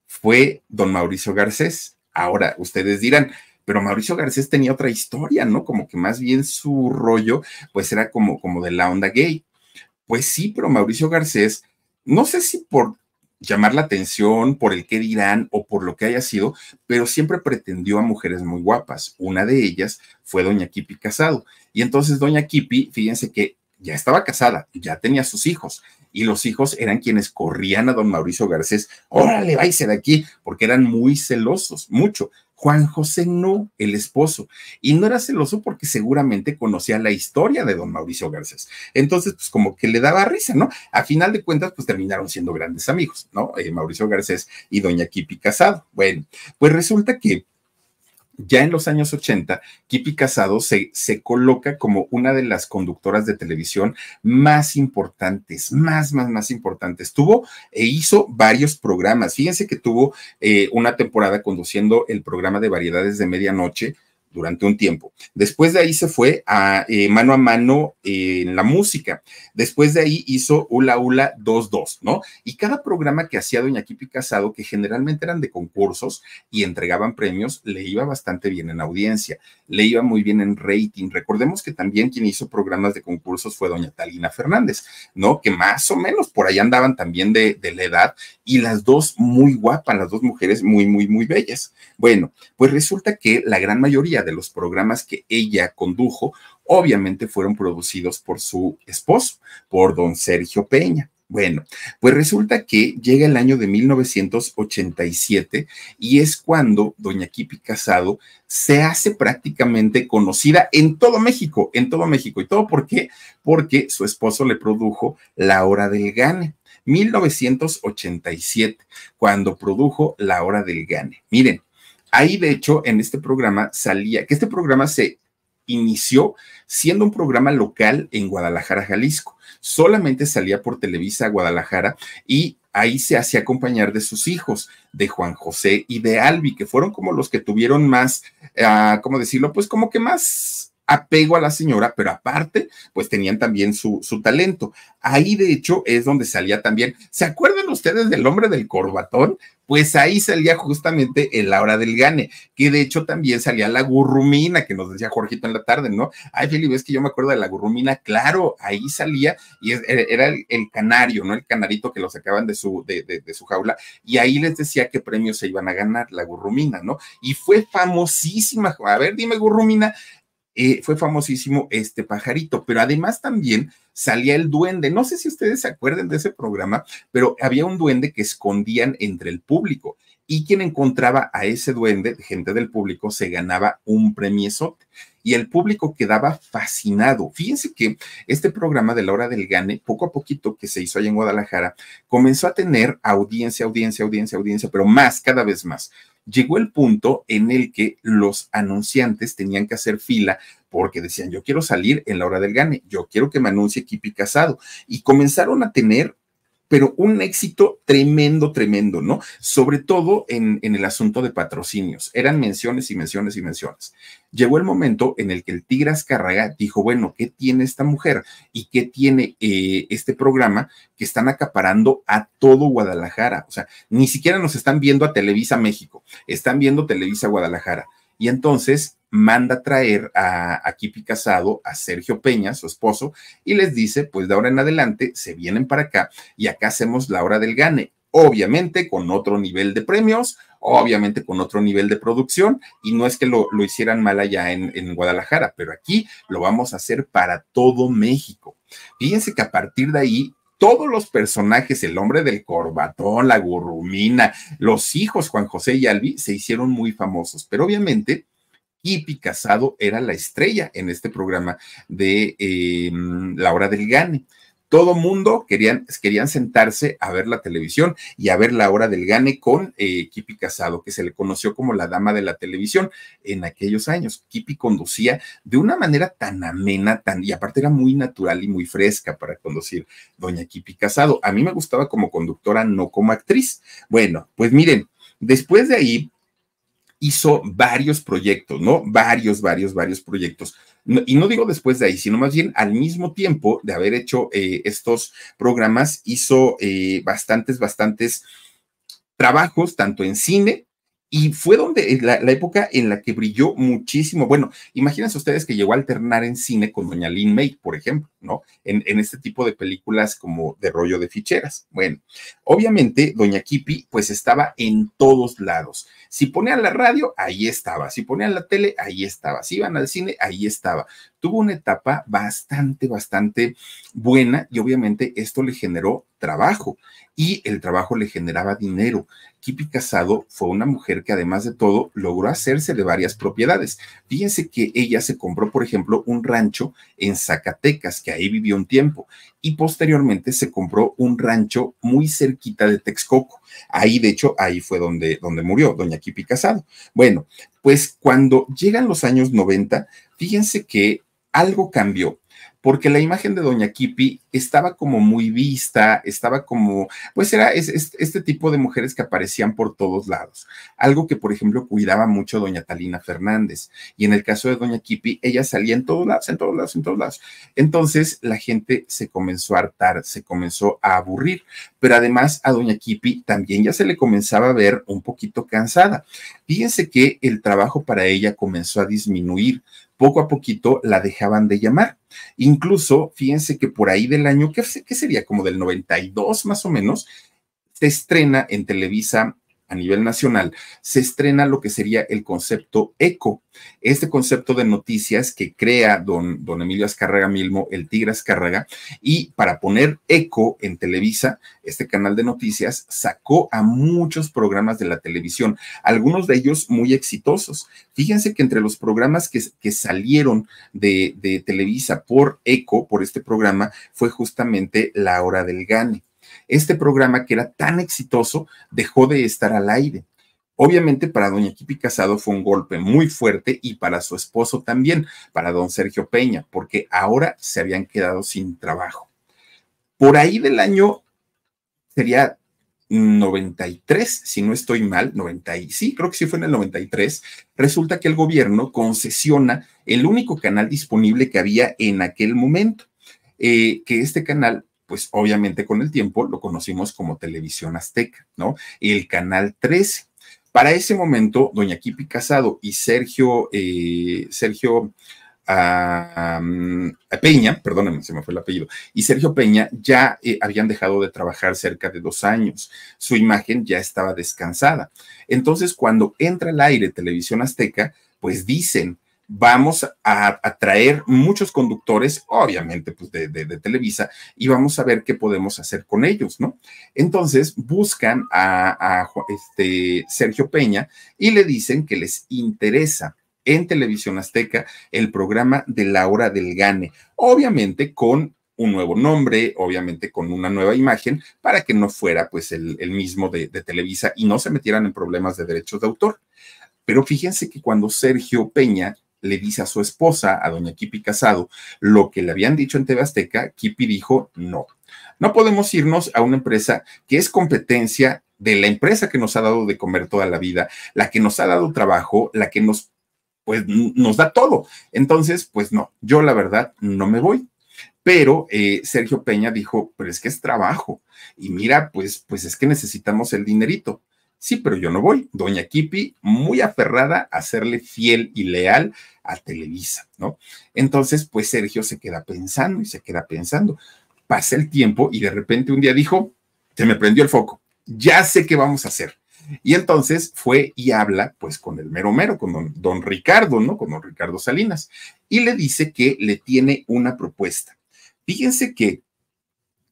fue don Mauricio Garcés. Ahora, ustedes dirán, pero Mauricio Garcés tenía otra historia, ¿no? Como que más bien su rollo, pues era como, como de la onda gay. Pues sí, pero Mauricio Garcés, no sé si por llamar la atención, por el que dirán o por lo que haya sido, pero siempre pretendió a mujeres muy guapas. Una de ellas fue doña Kipi Casado. Y entonces doña Kipi, fíjense que ya estaba casada, ya tenía sus hijos, y los hijos eran quienes corrían a don Mauricio Garcés, órale, váyase de aquí, porque eran muy celosos, mucho. Juan José no, el esposo, y no era celoso porque seguramente conocía la historia de don Mauricio Garcés. Entonces, pues como que le daba risa, ¿no? A final de cuentas, pues terminaron siendo grandes amigos, ¿no? Eh, Mauricio Garcés y doña Kipi Casado. Bueno, pues resulta que ya en los años 80, Kipi Casado se, coloca como una de las conductoras de televisión más importantes, más, más, más importantes. Tuvo e hizo varios programas. Fíjense que tuvo eh, una temporada conduciendo el programa de variedades de medianoche durante un tiempo. Después de ahí se fue a eh, mano a mano eh, en la música. Después de ahí hizo Ula Ula 22, ¿no? Y cada programa que hacía Doña Kipi Casado, que generalmente eran de concursos y entregaban premios, le iba bastante bien en audiencia, le iba muy bien en rating. Recordemos que también quien hizo programas de concursos fue Doña Talina Fernández, ¿no? Que más o menos por ahí andaban también de, de la edad y las dos muy guapas, las dos mujeres muy, muy, muy bellas. Bueno, pues resulta que la gran mayoría de los programas que ella condujo, obviamente fueron producidos por su esposo, por don Sergio Peña. Bueno, pues resulta que llega el año de 1987 y es cuando doña Kipi Casado se hace prácticamente conocida en todo México, en todo México. ¿Y todo por qué? Porque su esposo le produjo La Hora del Gane. 1987, cuando produjo La Hora del Gane. Miren, Ahí, de hecho, en este programa salía, que este programa se inició siendo un programa local en Guadalajara, Jalisco. Solamente salía por Televisa Guadalajara y ahí se hacía acompañar de sus hijos, de Juan José y de Albi, que fueron como los que tuvieron más, ah, ¿cómo decirlo? Pues como que más apego a la señora, pero aparte, pues tenían también su, su talento. Ahí, de hecho, es donde salía también. ¿Se acuerdan ustedes del hombre del corbatón? Pues ahí salía justamente el Laura del Gane, que de hecho también salía la gurrumina, que nos decía Jorgito en la tarde, ¿no? Ay, Felipe, es que yo me acuerdo de la gurrumina, claro, ahí salía y e, era el, canario, ¿no? El canarito que lo sacaban de su, de, de, de su jaula y ahí les decía qué premios se iban a ganar, la gurrumina, ¿no? Y fue famosísima, a ver, dime gurrumina, eh, fue famosísimo este pajarito, pero además también salía el duende. No sé si ustedes se acuerdan de ese programa, pero había un duende que escondían entre el público y quien encontraba a ese duende, gente del público, se ganaba un premio, y el público quedaba fascinado. Fíjense que este programa de la hora del gane, poco a poquito que se hizo allá en Guadalajara, comenzó a tener audiencia, audiencia, audiencia, audiencia, pero más, cada vez más llegó el punto en el que los anunciantes tenían que hacer fila porque decían, yo quiero salir en la hora del gane, yo quiero que me anuncie Kipi Casado. Y comenzaron a tener pero un éxito tremendo, tremendo, ¿no? Sobre todo en, el asunto de patrocinios. Eran menciones y menciones y menciones. Llegó el momento en el que el Tigras Carraga dijo, bueno, ¿qué tiene esta mujer y qué tiene eh, este programa que están acaparando a todo Guadalajara? O sea, ni siquiera nos están viendo a Televisa México, están viendo Televisa Guadalajara. Y entonces manda traer a, aquí Kipi a Sergio Peña, su esposo, y les dice, pues de ahora en adelante se vienen para acá y acá hacemos la hora del gane, obviamente con otro nivel de premios, obviamente con otro nivel de producción, y no es que lo, hicieran mal allá en, en, Guadalajara, pero aquí lo vamos a hacer para todo México. Fíjense que a partir de ahí... Todos los personajes, el hombre del corbatón, la gurrumina, los hijos Juan José y Albi, se hicieron muy famosos, pero obviamente Kippi Casado era la estrella en este programa de eh, La Hora del Gane. Todo mundo querían, querían sentarse a ver la televisión y a ver la hora del gane con eh, Casado, que se le conoció como la dama de la televisión en aquellos años. Kipi conducía de una manera tan amena, tan, y aparte era muy natural y muy fresca para conducir doña Kipi Casado. A mí me gustaba como conductora, no como actriz. Bueno, pues miren, después de ahí, hizo varios proyectos, ¿no? Varios, varios, varios proyectos. y no digo después de ahí, sino más bien al mismo tiempo de haber hecho eh, estos programas, hizo eh, bastantes, bastantes trabajos, tanto en cine y fue donde eh, la, época en la que brilló muchísimo. Bueno, imagínense ustedes que llegó a alternar en cine con Doña Lynn May, por ejemplo, ¿no? En, en este tipo de películas como de rollo de ficheras. Bueno, obviamente Doña Kipi pues estaba en todos lados. Si ponían la radio, ahí estaba. Si ponían la tele, ahí estaba. Si iban al cine, ahí estaba tuvo una etapa bastante, bastante buena y obviamente esto le generó trabajo y el trabajo le generaba dinero. Kipi Casado fue una mujer que además de todo logró hacerse de varias propiedades. Fíjense que ella se compró, por ejemplo, un rancho en Zacatecas, que ahí vivió un tiempo, y posteriormente se compró un rancho muy cerquita de Texcoco. Ahí, de hecho, ahí fue donde, donde murió doña Kipi Casado. Bueno, pues cuando llegan los años 90, fíjense que algo cambió, porque la imagen de Doña Kipi estaba como muy vista, estaba como, pues era este tipo de mujeres que aparecían por todos lados. Algo que, por ejemplo, cuidaba mucho Doña Talina Fernández. Y en el caso de Doña Kipi, ella salía en todos lados, en todos lados, en todos lados. Entonces la gente se comenzó a hartar, se comenzó a aburrir, pero además a Doña Kipi también ya se le comenzaba a ver un poquito cansada. Fíjense que el trabajo para ella comenzó a disminuir poco a poquito la dejaban de llamar. Incluso, fíjense que por ahí del año, que, que sería como del 92 más o menos, se estrena en Televisa a nivel nacional, se estrena lo que sería el concepto ECO, este concepto de noticias que crea don, don Emilio Azcárraga Milmo, el Tigre Azcárraga, y para poner ECO en Televisa, este canal de noticias sacó a muchos programas de la televisión, algunos de ellos muy exitosos. Fíjense que entre los programas que, que salieron de, de Televisa por ECO, por este programa, fue justamente La Hora del Gane este programa que era tan exitoso dejó de estar al aire. Obviamente para doña Kipi Casado fue un golpe muy fuerte y para su esposo también, para don Sergio Peña, porque ahora se habían quedado sin trabajo. Por ahí del año sería 93, si no estoy mal, 90 y sí, creo que sí fue en el 93, resulta que el gobierno concesiona el único canal disponible que había en aquel momento, eh, que este canal pues obviamente con el tiempo lo conocimos como Televisión Azteca, ¿no? El Canal 13. Para ese momento, doña Kipi Casado y Sergio, eh, Sergio Peña, perdónenme, se me fue el apellido, y Sergio Peña ya eh, habían dejado de trabajar cerca de dos años. Su imagen ya estaba descansada. Entonces, cuando entra al aire Televisión Azteca, pues dicen, vamos a atraer muchos conductores, obviamente, pues de, Televisa, y vamos a ver qué podemos hacer con ellos, ¿no? Entonces buscan a, este Sergio Peña y le dicen que les interesa en Televisión Azteca el programa de la hora del gane, obviamente con un nuevo nombre, obviamente con una nueva imagen, para que no fuera pues el, mismo de, de Televisa y no se metieran en problemas de derechos de autor. Pero fíjense que cuando Sergio Peña le dice a su esposa, a doña Kipi Casado, lo que le habían dicho en TV Azteca, Kipi dijo no. No podemos irnos a una empresa que es competencia de la empresa que nos ha dado de comer toda la vida, la que nos ha dado trabajo, la que nos, pues, nos da todo. Entonces, pues no, yo la verdad no me voy. Pero eh, Sergio Peña dijo, pero es que es trabajo. Y mira, pues, pues es que necesitamos el dinerito. Sí, pero yo no voy. Doña Kipi, muy aferrada a serle fiel y leal a Televisa, ¿no? Entonces, pues Sergio se queda pensando y se queda pensando. Pasa el tiempo y de repente un día dijo, se me prendió el foco, ya sé qué vamos a hacer. Y entonces fue y habla pues con el mero mero, con don, Ricardo, ¿no? Con don Ricardo Salinas. Y le dice que le tiene una propuesta. Fíjense que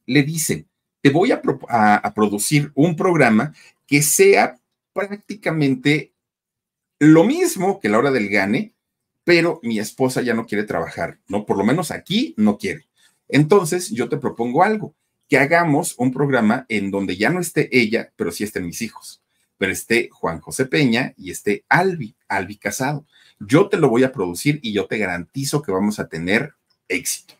le dicen, te voy a producir un programa que sea prácticamente lo mismo que la hora del gane, pero mi esposa ya no quiere trabajar, ¿no? Por lo menos aquí no quiere. Entonces, yo te propongo algo, que hagamos un programa en donde ya no esté ella, pero sí estén mis hijos, pero esté Juan José Peña y esté Albi, Albi Casado. Yo te lo voy a producir y yo te garantizo que vamos a tener éxito.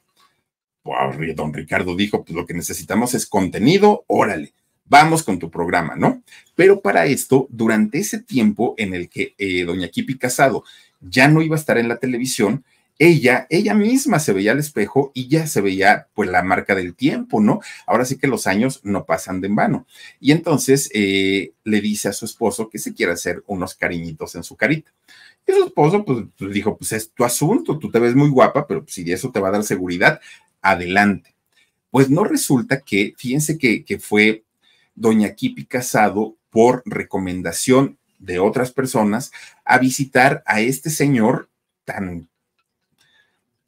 don Ricardo dijo, pues lo que necesitamos es contenido, órale vamos con tu programa, ¿no? Pero para esto, durante ese tiempo en el que eh, doña Kipi Casado ya no iba a estar en la televisión, ella, ella misma se veía al espejo y ya se veía pues la marca del tiempo, ¿no? Ahora sí que los años no pasan de en vano. Y entonces eh, le dice a su esposo que se quiere hacer unos cariñitos en su carita. Y su esposo pues dijo, pues es tu asunto, tú te ves muy guapa, pero pues, si de eso te va a dar seguridad, adelante. Pues no resulta que, fíjense que fue doña Kipi Casado, por recomendación de otras personas, a visitar a este señor tan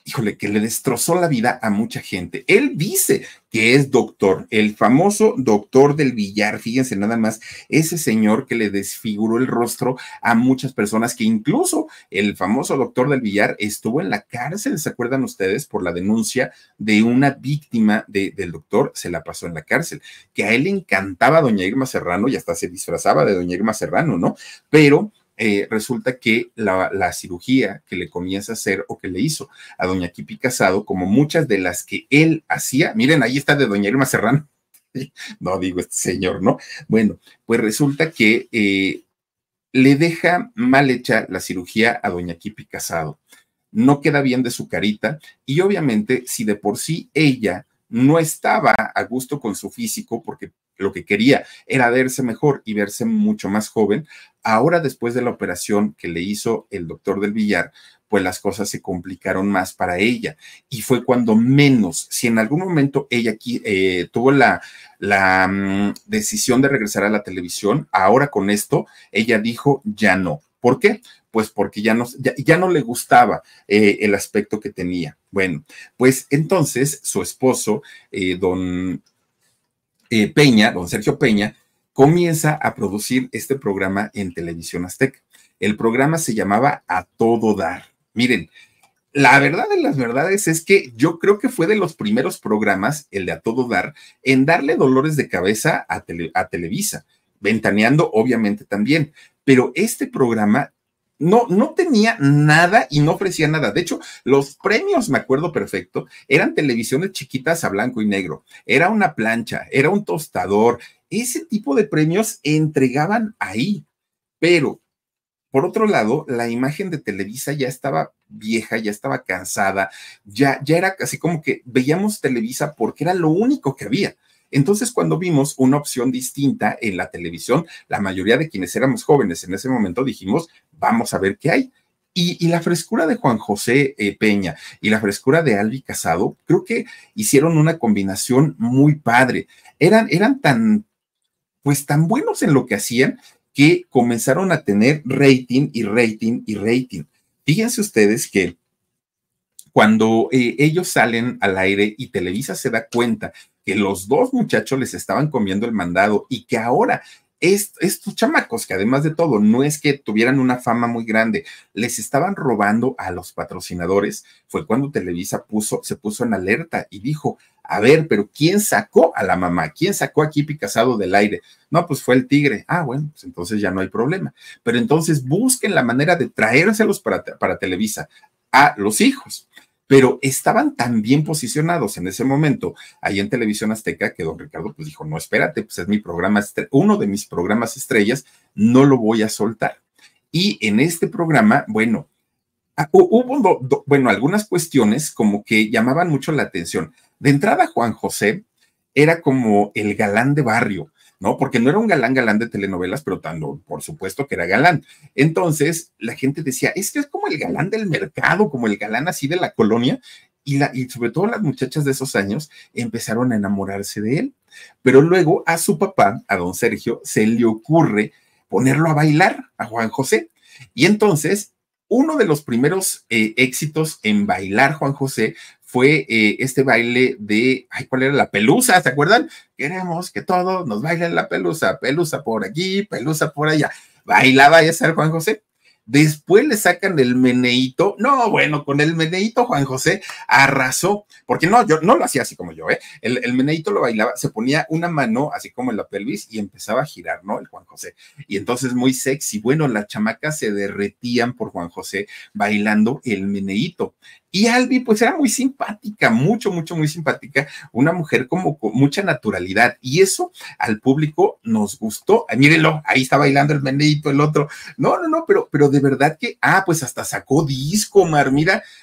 híjole, que le destrozó la vida a mucha gente. Él dice que es doctor, el famoso doctor del billar, fíjense nada más, ese señor que le desfiguró el rostro a muchas personas, que incluso el famoso doctor del billar estuvo en la cárcel, ¿se acuerdan ustedes? Por la denuncia de una víctima de, del doctor, se la pasó en la cárcel, que a él le encantaba doña Irma Serrano y hasta se disfrazaba de doña Irma Serrano, ¿no? Pero eh, resulta que la, cirugía que le comienza a hacer o que le hizo a doña Kipi Casado, como muchas de las que él hacía, miren, ahí está de doña Irma Serrano, [laughs] no digo este señor, ¿no? Bueno, pues resulta que eh, le deja mal hecha la cirugía a doña Kipi Casado. No queda bien de su carita y obviamente si de por sí ella no estaba a gusto con su físico porque lo que quería era verse mejor y verse mucho más joven. Ahora, después de la operación que le hizo el doctor del Villar, pues las cosas se complicaron más para ella. Y fue cuando menos, si en algún momento ella eh, tuvo la, mm, decisión de regresar a la televisión, ahora con esto, ella dijo, ya no, ¿Por qué? Pues porque ya no, ya, no le gustaba eh, el aspecto que tenía. Bueno, pues entonces su esposo, eh, don eh, Peña, don Sergio Peña, comienza a producir este programa en Televisión Azteca. El programa se llamaba A Todo Dar. Miren, la verdad de las verdades es que yo creo que fue de los primeros programas, el de A Todo Dar, en darle dolores de cabeza a, a Televisa, ventaneando obviamente también, pero este programa no, no tenía nada y no ofrecía nada. De hecho, los premios, me acuerdo perfecto, eran televisiones chiquitas a blanco y negro, era una plancha, era un tostador. Ese tipo de premios entregaban ahí. Pero, por otro lado, la imagen de Televisa ya estaba vieja, ya estaba cansada, ya, ya era así como que veíamos Televisa porque era lo único que había. Entonces, cuando vimos una opción distinta en la televisión, la mayoría de quienes éramos jóvenes en ese momento dijimos, vamos a ver qué hay. Y, la frescura de Juan José eh, Peña y la frescura de Albi Casado, creo que hicieron una combinación muy padre. Eran, eran tan, pues tan buenos en lo que hacían que comenzaron a tener rating y rating y rating. Fíjense ustedes que cuando eh, ellos salen al aire y Televisa se da cuenta que los dos muchachos les estaban comiendo el mandado y que ahora estos chamacos, que además de todo, no es que tuvieran una fama muy grande, les estaban robando a los patrocinadores, fue cuando Televisa puso, se puso en alerta y dijo, a ver, pero ¿quién sacó a la mamá? ¿Quién sacó a Kipi Casado del aire? No, pues fue el tigre. Ah, bueno, pues entonces ya no hay problema. Pero entonces busquen la manera de traérselos para Televisa a los hijos pero estaban tan bien posicionados en ese momento ahí en Televisión Azteca que don Ricardo pues dijo, no, espérate, pues es mi programa, uno de mis programas estrellas, no lo voy a soltar. Y en este programa, bueno, hubo, bueno, algunas cuestiones como que llamaban mucho la atención. De entrada, Juan José era como el galán de barrio ¿no? Porque no era un galán galán de telenovelas, pero tanto, por supuesto que era galán. Entonces, la gente decía, es que es como el galán del mercado, como el galán así de la colonia, y, la, y sobre todo las muchachas de esos años empezaron a enamorarse de él. Pero luego a su papá, a don Sergio, se le ocurre ponerlo a bailar a Juan José. Y entonces uno de los primeros eh, éxitos en bailar Juan José fue eh, este baile de, ay, ¿cuál era? La pelusa, ¿se acuerdan? Queremos que todos nos bailen la pelusa, pelusa por aquí, pelusa por allá. Bailaba ya ser Juan José. Después le sacan el meneíto. No, bueno, con el meneíto Juan José arrasó, porque no, yo no lo hacía así como yo, ¿eh? El, el meneíto lo bailaba, se ponía una mano así como en la pelvis y empezaba a girar, ¿no? El Juan José. Y entonces muy sexy. Bueno, las chamacas se derretían por Juan José bailando el meneíto. Y Albi, pues era muy simpática, mucho, mucho, muy simpática, una mujer como con mucha naturalidad. Y eso al público nos gustó. mírenlo, ahí está bailando el meneito, el otro. No, no, no, pero, pero de verdad que, ah, pues hasta sacó disco, Mar,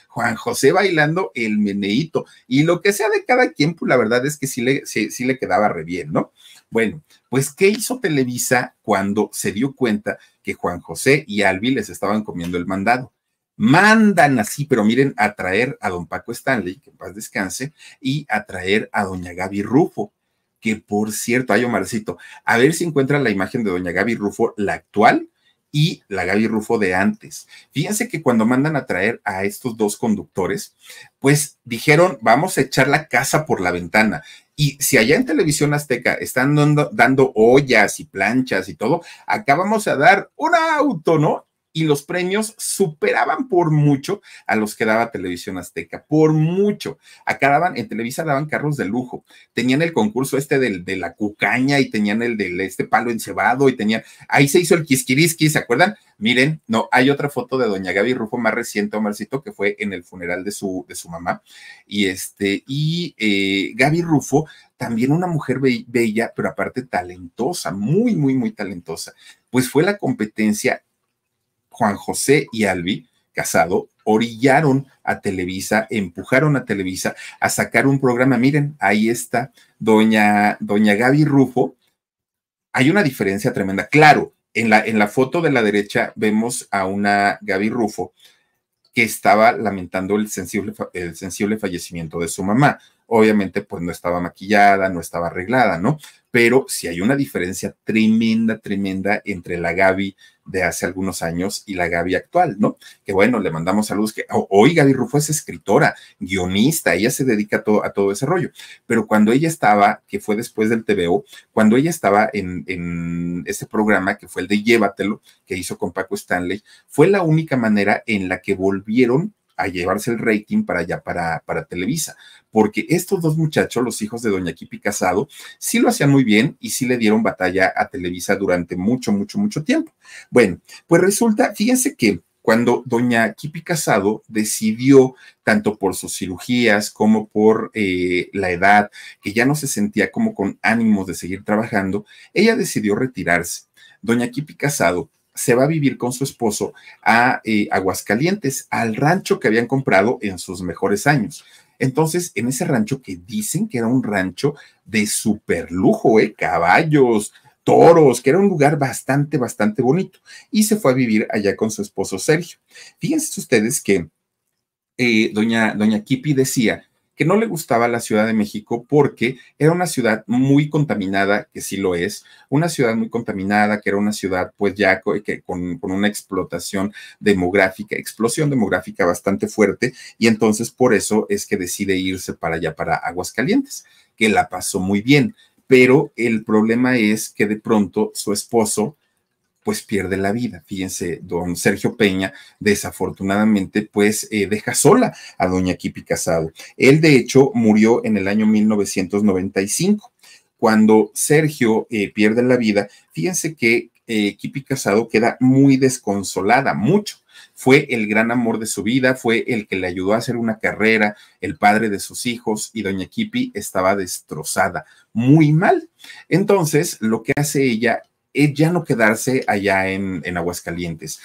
Juan José bailando el meneito y lo que sea de cada tiempo, pues, la verdad es que sí le, sí, sí le quedaba re bien, ¿no? Bueno, pues ¿qué hizo Televisa cuando se dio cuenta que Juan José y Albi les estaban comiendo el mandado? mandan así, pero miren, a traer a don Paco Stanley, que en paz descanse, y a traer a doña Gaby Rufo, que por cierto, hay Omarcito, a ver si encuentran la imagen de doña Gaby Rufo, la actual, y la Gaby Rufo de antes. Fíjense que cuando mandan a traer a estos dos conductores, pues dijeron, vamos a echar la casa por la ventana. Y si allá en Televisión Azteca están dando, dando ollas y planchas y todo, acá vamos a dar un auto, ¿no? y los premios superaban por mucho a los que daba Televisión Azteca, por mucho. Acá daban, en Televisa daban carros de lujo, tenían el concurso este del, de la cucaña y tenían el de este palo encebado y tenían, ahí se hizo el quisquirisqui, ¿se acuerdan? Miren, no, hay otra foto de doña Gaby Rufo más reciente, Omarcito, que fue en el funeral de su, de su mamá. Y este, y eh, Gaby Rufo, también una mujer bella, pero aparte talentosa, muy, muy, muy talentosa. Pues fue la competencia Juan José y Albi Casado orillaron a Televisa, empujaron a Televisa a sacar un programa. Miren, ahí está doña, doña Gaby Rufo. Hay una diferencia tremenda. Claro, en la, en la foto de la derecha vemos a una Gaby Rufo que estaba lamentando el sensible, el sensible fallecimiento de su mamá obviamente pues no estaba maquillada, no estaba arreglada, ¿no? Pero sí hay una diferencia tremenda, tremenda entre la Gaby de hace algunos años y la Gaby actual, ¿no? Que bueno, le mandamos saludos que hoy Gaby Rufo es escritora, guionista, ella se dedica a todo, ese rollo, pero cuando ella estaba, que fue después del TVO, cuando ella estaba en, en ese programa que fue el de Llévatelo, que hizo con Paco Stanley, fue la única manera en la que volvieron a llevarse el rating para allá, para, para Televisa, porque estos dos muchachos, los hijos de Doña Kipi Casado, sí lo hacían muy bien y sí le dieron batalla a Televisa durante mucho, mucho, mucho tiempo. Bueno, pues resulta, fíjense que cuando doña Kipi Casado decidió, tanto por sus cirugías como por eh, la edad, que ya no se sentía como con ánimos de seguir trabajando, ella decidió retirarse. Doña Kipi Casado se va a vivir con su esposo a eh, Aguascalientes, al rancho que habían comprado en sus mejores años. Entonces, en ese rancho que dicen que era un rancho de super lujo, ¿eh? caballos, toros, que era un lugar bastante, bastante bonito. Y se fue a vivir allá con su esposo Sergio. Fíjense ustedes que eh, doña, doña Kipi decía que no le gustaba la Ciudad de México porque era una ciudad muy contaminada, que sí lo es, una ciudad muy contaminada, que era una ciudad pues ya que con, con una explotación demográfica, explosión demográfica bastante fuerte, y entonces por eso es que decide irse para allá, para Aguascalientes, que la pasó muy bien, pero el problema es que de pronto su esposo, pues pierde la vida. Fíjense, don Sergio Peña, desafortunadamente, pues eh, deja sola a doña Kipi Casado. Él, de hecho, murió en el año 1995. Cuando Sergio eh, pierde la vida, fíjense que eh, Casado queda muy desconsolada, mucho. Fue el gran amor de su vida, fue el que le ayudó a hacer una carrera, el padre de sus hijos, y doña Kipi estaba destrozada, muy mal. Entonces, lo que hace ella ya no quedarse allá en, Aguascalientes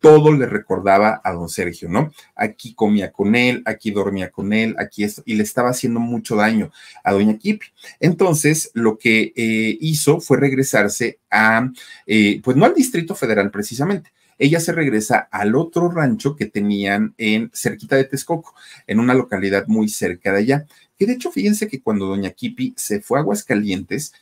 todo le recordaba a don Sergio, ¿no? Aquí comía con él, aquí dormía con él, aquí esto, y le estaba haciendo mucho daño a doña Kipi. Entonces, lo que eh, hizo fue regresarse a, eh, pues no al Distrito Federal precisamente, ella se regresa al otro rancho que tenían en cerquita de Texcoco, en una localidad muy cerca de allá. Que de hecho, fíjense que cuando doña Kipi se fue a Aguascalientes,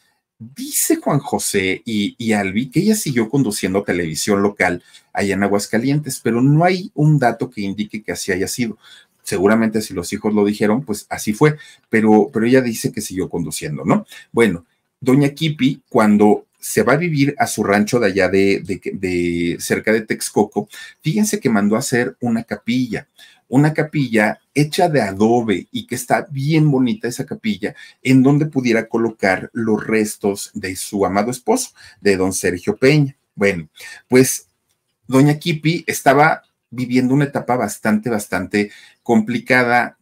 Dice Juan José y, y, Albi que ella siguió conduciendo televisión local allá en Aguascalientes, pero no hay un dato que indique que así haya sido. Seguramente si los hijos lo dijeron, pues así fue, pero, pero ella dice que siguió conduciendo, ¿no? Bueno, doña Kipi, cuando se va a vivir a su rancho de allá de, de, de cerca de Texcoco, fíjense que mandó a hacer una capilla una capilla hecha de adobe y que está bien bonita esa capilla, en donde pudiera colocar los restos de su amado esposo, de don Sergio Peña. Bueno, pues doña Kipi estaba viviendo una etapa bastante, bastante complicada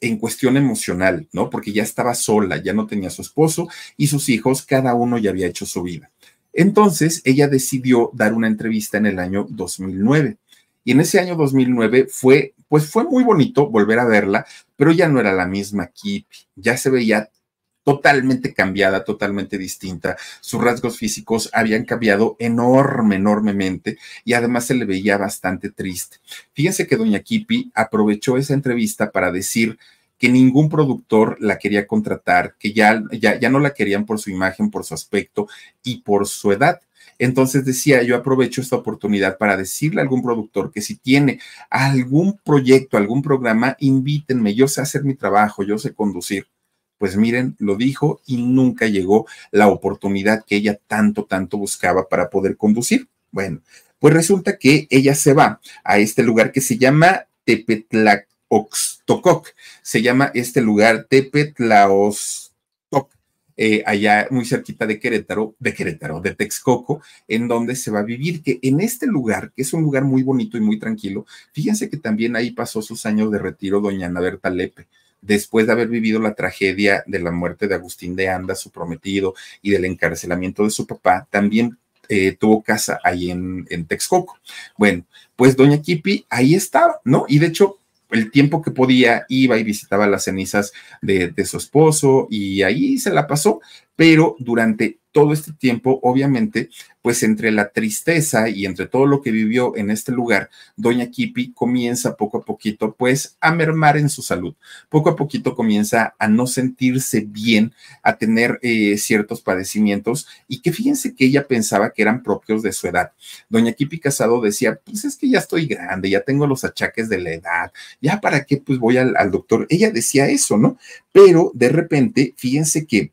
en cuestión emocional, ¿no? Porque ya estaba sola, ya no tenía su esposo y sus hijos, cada uno ya había hecho su vida. Entonces, ella decidió dar una entrevista en el año 2009. Y en ese año 2009 fue pues fue muy bonito volver a verla, pero ya no era la misma Kippy ya se veía totalmente cambiada, totalmente distinta. Sus rasgos físicos habían cambiado enorme, enormemente y además se le veía bastante triste. Fíjense que doña Kipi aprovechó esa entrevista para decir que ningún productor la quería contratar, que ya, ya, ya no la querían por su imagen, por su aspecto y por su edad entonces decía, yo aprovecho esta oportunidad para decirle a algún productor que si tiene algún proyecto, algún programa, invítenme, yo sé hacer mi trabajo, yo sé conducir. Pues miren, lo dijo y nunca llegó la oportunidad que ella tanto, tanto buscaba para poder conducir. Bueno, pues resulta que ella se va a este lugar que se llama Tepetlaoxtococ. Se llama este lugar Tepetlaoxtococ eh, allá muy cerquita de Querétaro, de Querétaro, de Texcoco, en donde se va a vivir, que en este lugar, que es un lugar muy bonito y muy tranquilo, fíjense que también ahí pasó sus años de retiro doña Ana Lepe después de haber vivido la tragedia de la muerte de Agustín de Anda, su prometido, y del encarcelamiento de su papá, también eh, tuvo casa ahí en, en Texcoco. Bueno, pues doña Kipi ahí estaba, ¿no? Y de hecho, el tiempo que podía iba y visitaba las cenizas de, su esposo y ahí se la pasó, pero durante todo este tiempo, obviamente, pues entre la tristeza y entre todo lo que vivió en este lugar, doña Kipi comienza poco a poquito pues a mermar en su salud, poco a poquito comienza a no sentirse bien, a tener eh, ciertos padecimientos y que fíjense que ella pensaba que eran propios de su edad. Doña Kipi Casado decía, pues es que ya estoy grande, ya tengo los achaques de la edad, ya para qué pues voy al, al doctor. Ella decía eso, ¿no? Pero de repente, fíjense que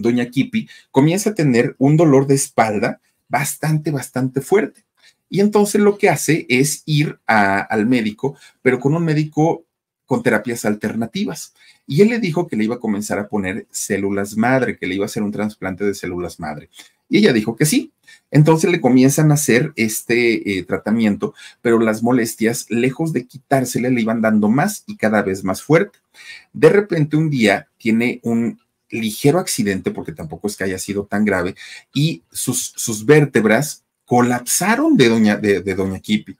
doña Kipi, comienza a tener un dolor de espalda bastante, bastante fuerte. Y entonces lo que hace es ir al médico, pero con un médico con terapias alternativas. Y él le dijo que le iba a comenzar a poner células madre, que le iba a hacer un trasplante de células madre. Y ella dijo que sí. Entonces le comienzan a hacer este eh, tratamiento, pero las molestias, lejos de quitársele, le iban dando más y cada vez más fuerte. De repente un día tiene un ligero accidente, porque tampoco es que haya sido tan grave, y sus, sus vértebras colapsaron de doña, de, doña Kipi.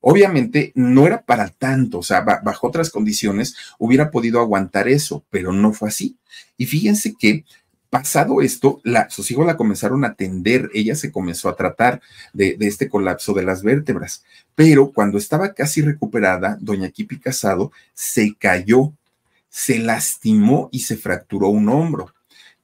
Obviamente no era para tanto, o sea, bajo otras condiciones hubiera podido aguantar eso, pero no fue así. Y fíjense que pasado esto, sus hijos la comenzaron a atender, ella se comenzó a tratar de, de, este colapso de las vértebras, pero cuando estaba casi recuperada, doña Kipi Casado se cayó se lastimó y se fracturó un hombro,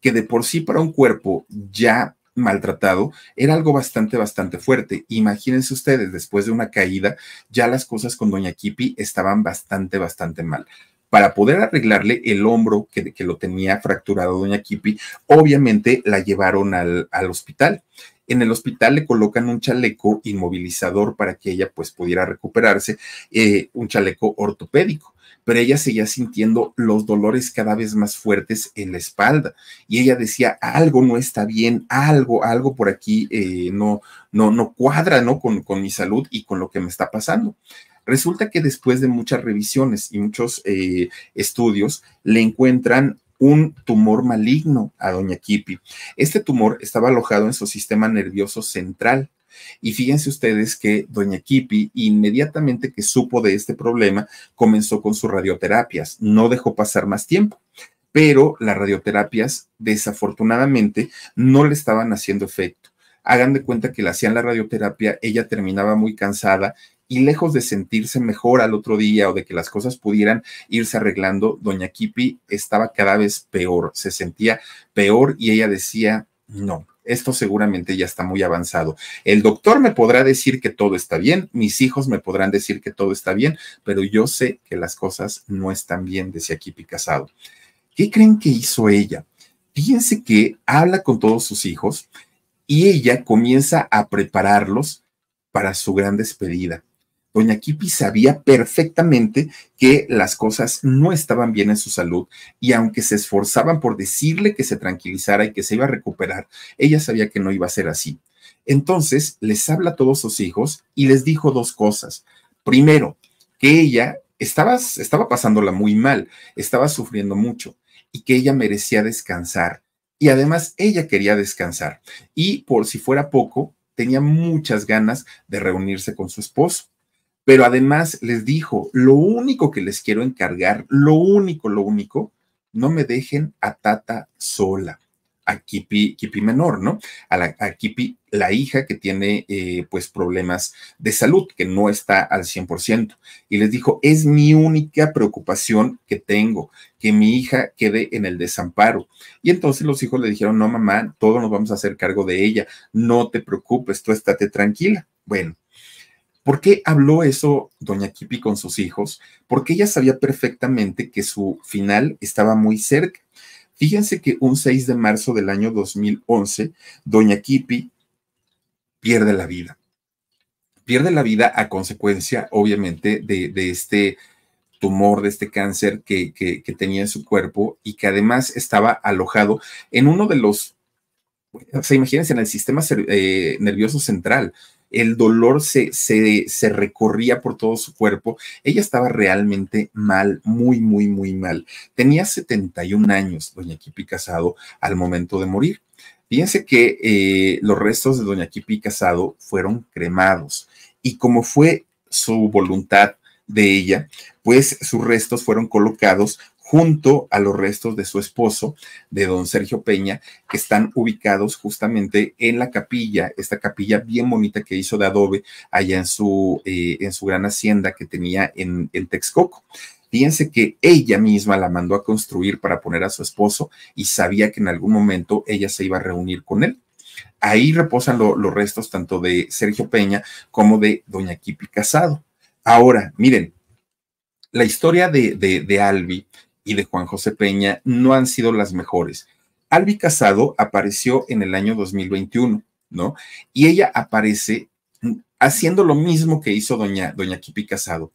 que de por sí para un cuerpo ya maltratado era algo bastante, bastante fuerte. Imagínense ustedes, después de una caída, ya las cosas con Doña Kipi estaban bastante, bastante mal. Para poder arreglarle el hombro que, que lo tenía fracturado Doña Kipi, obviamente la llevaron al, hospital. En el hospital le colocan un chaleco inmovilizador para que ella pues pudiera recuperarse, eh, un chaleco ortopédico pero ella seguía sintiendo los dolores cada vez más fuertes en la espalda. Y ella decía, algo no está bien, algo, algo por aquí eh, no, no, no cuadra, ¿no? Con, mi salud y con lo que me está pasando. Resulta que después de muchas revisiones y muchos eh, estudios, le encuentran un tumor maligno a doña Kipi. Este tumor estaba alojado en su sistema nervioso central y fíjense ustedes que doña Kipi, inmediatamente que supo de este problema, comenzó con sus radioterapias, no dejó pasar más tiempo pero las radioterapias desafortunadamente no le estaban haciendo efecto. Hagan de cuenta que le hacían la radioterapia, ella terminaba muy cansada y lejos de sentirse mejor al otro día o de que las cosas pudieran irse arreglando, doña Kipi estaba cada vez peor, se sentía peor y ella decía, no, esto seguramente ya está muy avanzado. El doctor me podrá decir que todo está bien, mis hijos me podrán decir que todo está bien, pero yo sé que las cosas no están bien, desde aquí Picasso. ¿Qué creen que hizo ella? Piense que habla con todos sus hijos y ella comienza a prepararlos para su gran despedida doña Kipi sabía perfectamente que las cosas no estaban bien en su salud y aunque se esforzaban por decirle que se tranquilizara y que se iba a recuperar, ella sabía que no iba a ser así. Entonces les habla a todos sus hijos y les dijo dos cosas. Primero, que ella estaba, estaba pasándola muy mal, estaba sufriendo mucho y que ella merecía descansar. Y además ella quería descansar. Y por si fuera poco, tenía muchas ganas de reunirse con su esposo pero además les dijo, lo único que les quiero encargar, lo único, lo único, no me dejen a Tata sola, a Kipi, Kipi menor, ¿no? A, la, Kipi, la hija que tiene eh, pues problemas de salud, que no está al 100%. Y les dijo, es mi única preocupación que tengo, que mi hija quede en el desamparo. Y entonces los hijos le dijeron, no, mamá, todos nos vamos a hacer cargo de ella, no te preocupes, tú estate tranquila. Bueno, ¿Por qué habló eso doña Kipi con sus hijos? Porque ella sabía perfectamente que su final estaba muy cerca. Fíjense que un 6 de marzo del año 2011, doña Kipi pierde la vida. Pierde la vida a consecuencia, obviamente, de, este tumor, de este cáncer que, tenía en su cuerpo y que además estaba alojado en uno de los ¿se sea, imagínense en el sistema eh, nervioso central, el dolor se, se, se, recorría por todo su cuerpo. Ella estaba realmente mal, muy, muy, muy mal. Tenía 71 años, doña Kipi Casado, al momento de morir. Fíjense que eh, los restos de doña Kipi Casado fueron cremados y como fue su voluntad de ella, pues sus restos fueron colocados junto a los restos de su esposo, de don Sergio Peña, que están ubicados justamente en la capilla, esta capilla bien bonita que hizo de adobe allá en su, eh, en su gran hacienda que tenía en, en Texcoco. Fíjense que ella misma la mandó a construir para poner a su esposo y sabía que en algún momento ella se iba a reunir con él. Ahí reposan los restos tanto de Sergio Peña como de Doña Kipi Casado. Ahora, miren, la historia de, de, de Albi y de Juan José Peña no han sido las mejores. Albi Casado apareció en el año 2021, ¿no? Y ella aparece haciendo lo mismo que hizo doña, doña Kipi Casado,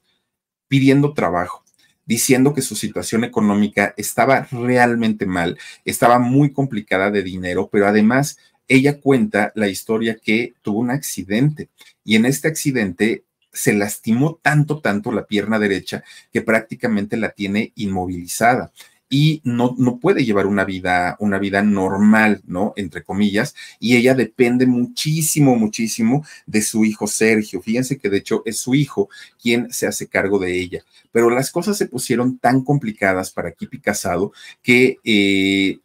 pidiendo trabajo, diciendo que su situación económica estaba realmente mal, estaba muy complicada de dinero, pero además ella cuenta la historia que tuvo un accidente y en este accidente se lastimó tanto, tanto la pierna derecha que prácticamente la tiene inmovilizada y no, no, puede llevar una vida, una vida normal, ¿no? Entre comillas, y ella depende muchísimo, muchísimo de su hijo Sergio. Fíjense que de hecho es su hijo quien se hace cargo de ella. Pero las cosas se pusieron tan complicadas para Kipi Casado que eh,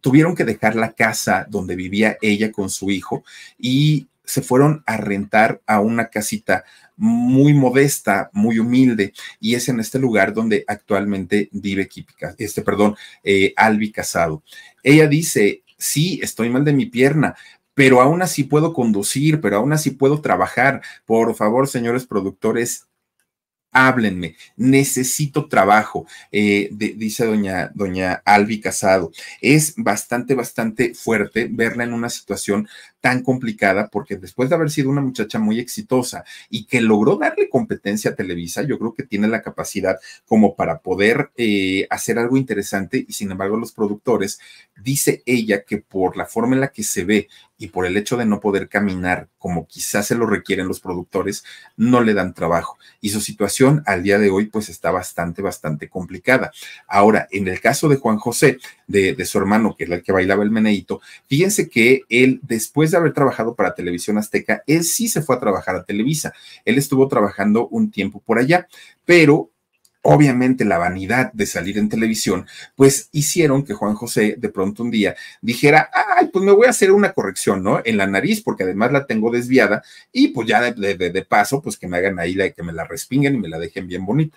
tuvieron que dejar la casa donde vivía ella con su hijo y se fueron a rentar a una casita muy modesta, muy humilde, y es en este lugar donde actualmente vive Kipika, este, perdón, eh, Albi Casado. Ella dice, sí, estoy mal de mi pierna, pero aún así puedo conducir, pero aún así puedo trabajar. Por favor, señores productores, háblenme, necesito trabajo, eh, dice doña, doña Albi Casado. Es bastante, bastante fuerte verla en una situación tan complicada, porque después de haber sido una muchacha muy exitosa y que logró darle competencia a Televisa, yo creo que tiene la capacidad como para poder eh, hacer algo interesante y sin embargo los productores, dice ella que por la forma en la que se ve y por el hecho de no poder caminar como quizás se lo requieren los productores, no le dan trabajo. Y su situación al día de hoy pues está bastante, bastante complicada. Ahora, en el caso de Juan José, de, su hermano, que es el que bailaba el meneito, fíjense que él después haber trabajado para Televisión Azteca, él sí se fue a trabajar a Televisa. Él estuvo trabajando un tiempo por allá, pero obviamente la vanidad de salir en televisión, pues hicieron que Juan José de pronto un día dijera, ay, pues me voy a hacer una corrección, ¿no? En la nariz, porque además la tengo desviada, y pues ya de, de paso, pues que me hagan ahí, la, que me la respingen y me la dejen bien bonita.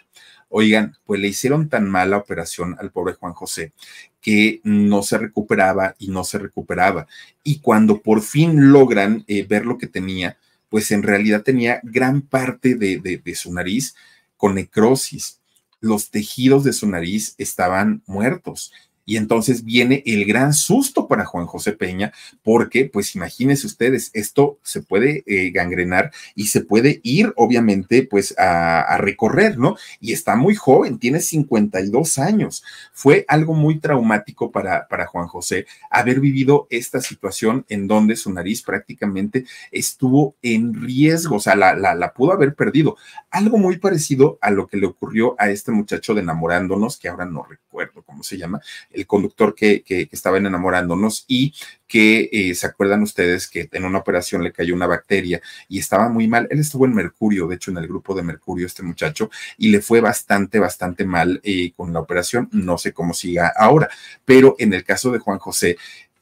Oigan, pues le hicieron tan mala operación al pobre Juan José que no se recuperaba y no se recuperaba. Y cuando por fin logran eh, ver lo que tenía, pues en realidad tenía gran parte de su nariz con necrosis. Los tejidos de su nariz estaban muertos y entonces viene el gran susto para Juan José Peña, porque pues imagínense ustedes, esto se puede eh, gangrenar y se puede ir obviamente pues a, recorrer, ¿no? Y está muy joven, tiene 52 años. Fue algo muy traumático para, para Juan José haber vivido esta situación en donde su nariz prácticamente estuvo en riesgo, o sea, la, la, la pudo haber perdido. Algo muy parecido a lo que le ocurrió a este muchacho de enamorándonos, que ahora no recuerdo cómo se llama, el conductor que, que, estaban enamorándonos y que eh, se acuerdan ustedes que en una operación le cayó una bacteria y estaba muy mal. Él estuvo en Mercurio, de hecho, en el grupo de Mercurio, este muchacho, y le fue bastante, bastante mal eh, con la operación. No sé cómo siga ahora, pero en el caso de Juan José,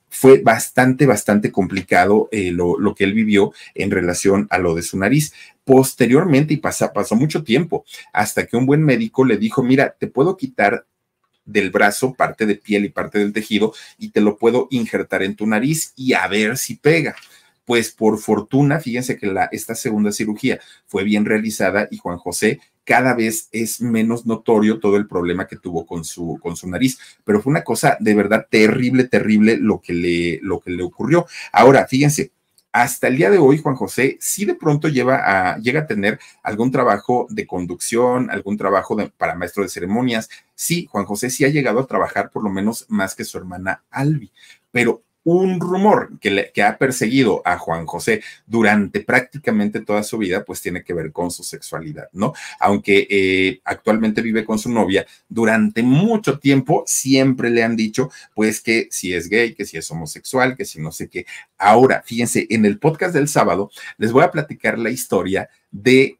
fue bastante, bastante complicado eh, lo, que él vivió en relación a lo de su nariz. Posteriormente, y pasó mucho tiempo, hasta que un buen médico le dijo, mira, te puedo quitar del brazo, parte de piel y parte del tejido, y te lo puedo injertar en tu nariz y a ver si pega. Pues por fortuna, fíjense que la, esta segunda cirugía fue bien realizada y Juan José cada vez es menos notorio todo el problema que tuvo con su, con su nariz, pero fue una cosa de verdad terrible, terrible lo que le, lo que le ocurrió. Ahora, fíjense, hasta el día de hoy, Juan José, sí de pronto llega a tener algún trabajo de conducción, algún trabajo de, para maestro de ceremonias. Sí, Juan José sí ha llegado a trabajar por lo menos más que su hermana Albi, pero un rumor que, ha perseguido a Juan José durante prácticamente toda su vida, pues tiene que ver con su sexualidad, ¿no? Aunque eh, actualmente vive con su novia, durante mucho tiempo siempre le han dicho, pues que si es gay, que si es homosexual, que si no sé qué. Ahora, fíjense, en el podcast del sábado les voy a platicar la historia de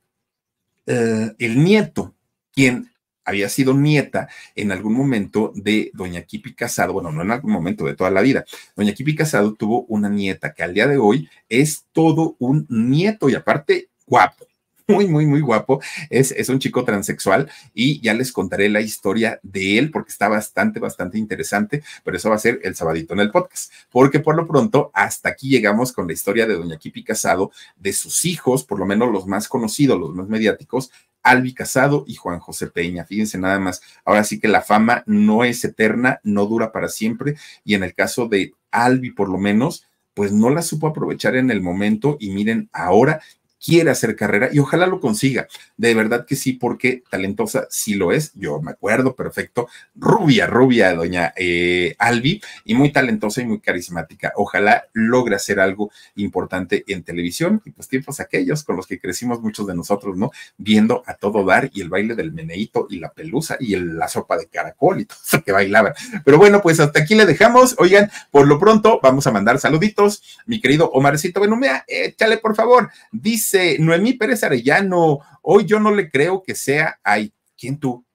eh, el nieto, quien había sido nieta en algún momento de doña Kipi Casado, bueno, no en algún momento de toda la vida. Doña Kipi Casado tuvo una nieta que al día de hoy es todo un nieto y aparte guapo. Muy, muy, muy guapo. Es, es un chico transexual y ya les contaré la historia de él porque está bastante, bastante interesante, pero eso va a ser el sabadito en el podcast. Porque por lo pronto, hasta aquí llegamos con la historia de Doña Kipi Casado, de sus hijos, por lo menos los más conocidos, los más mediáticos, Albi Casado y Juan José Peña. Fíjense nada más, ahora sí que la fama no es eterna, no dura para siempre y en el caso de Albi por lo menos, pues no la supo aprovechar en el momento y miren, ahora quiere hacer carrera y ojalá lo consiga. De verdad que sí, porque talentosa sí lo es. Yo me acuerdo perfecto. Rubia, rubia, doña eh, Albi, y muy talentosa y muy carismática. Ojalá logre hacer algo importante en televisión y pues tiempos aquellos con los que crecimos muchos de nosotros, ¿no? Viendo a todo dar y el baile del meneíto y la pelusa y la sopa de caracol y todo eso que bailaba, Pero bueno, pues hasta aquí le dejamos. Oigan, por lo pronto vamos a mandar saluditos. Mi querido Omarcito Benumea, échale por favor. Dice Noemí Pérez Arellano, hoy yo no le creo que sea ahí. ¿Quién tú?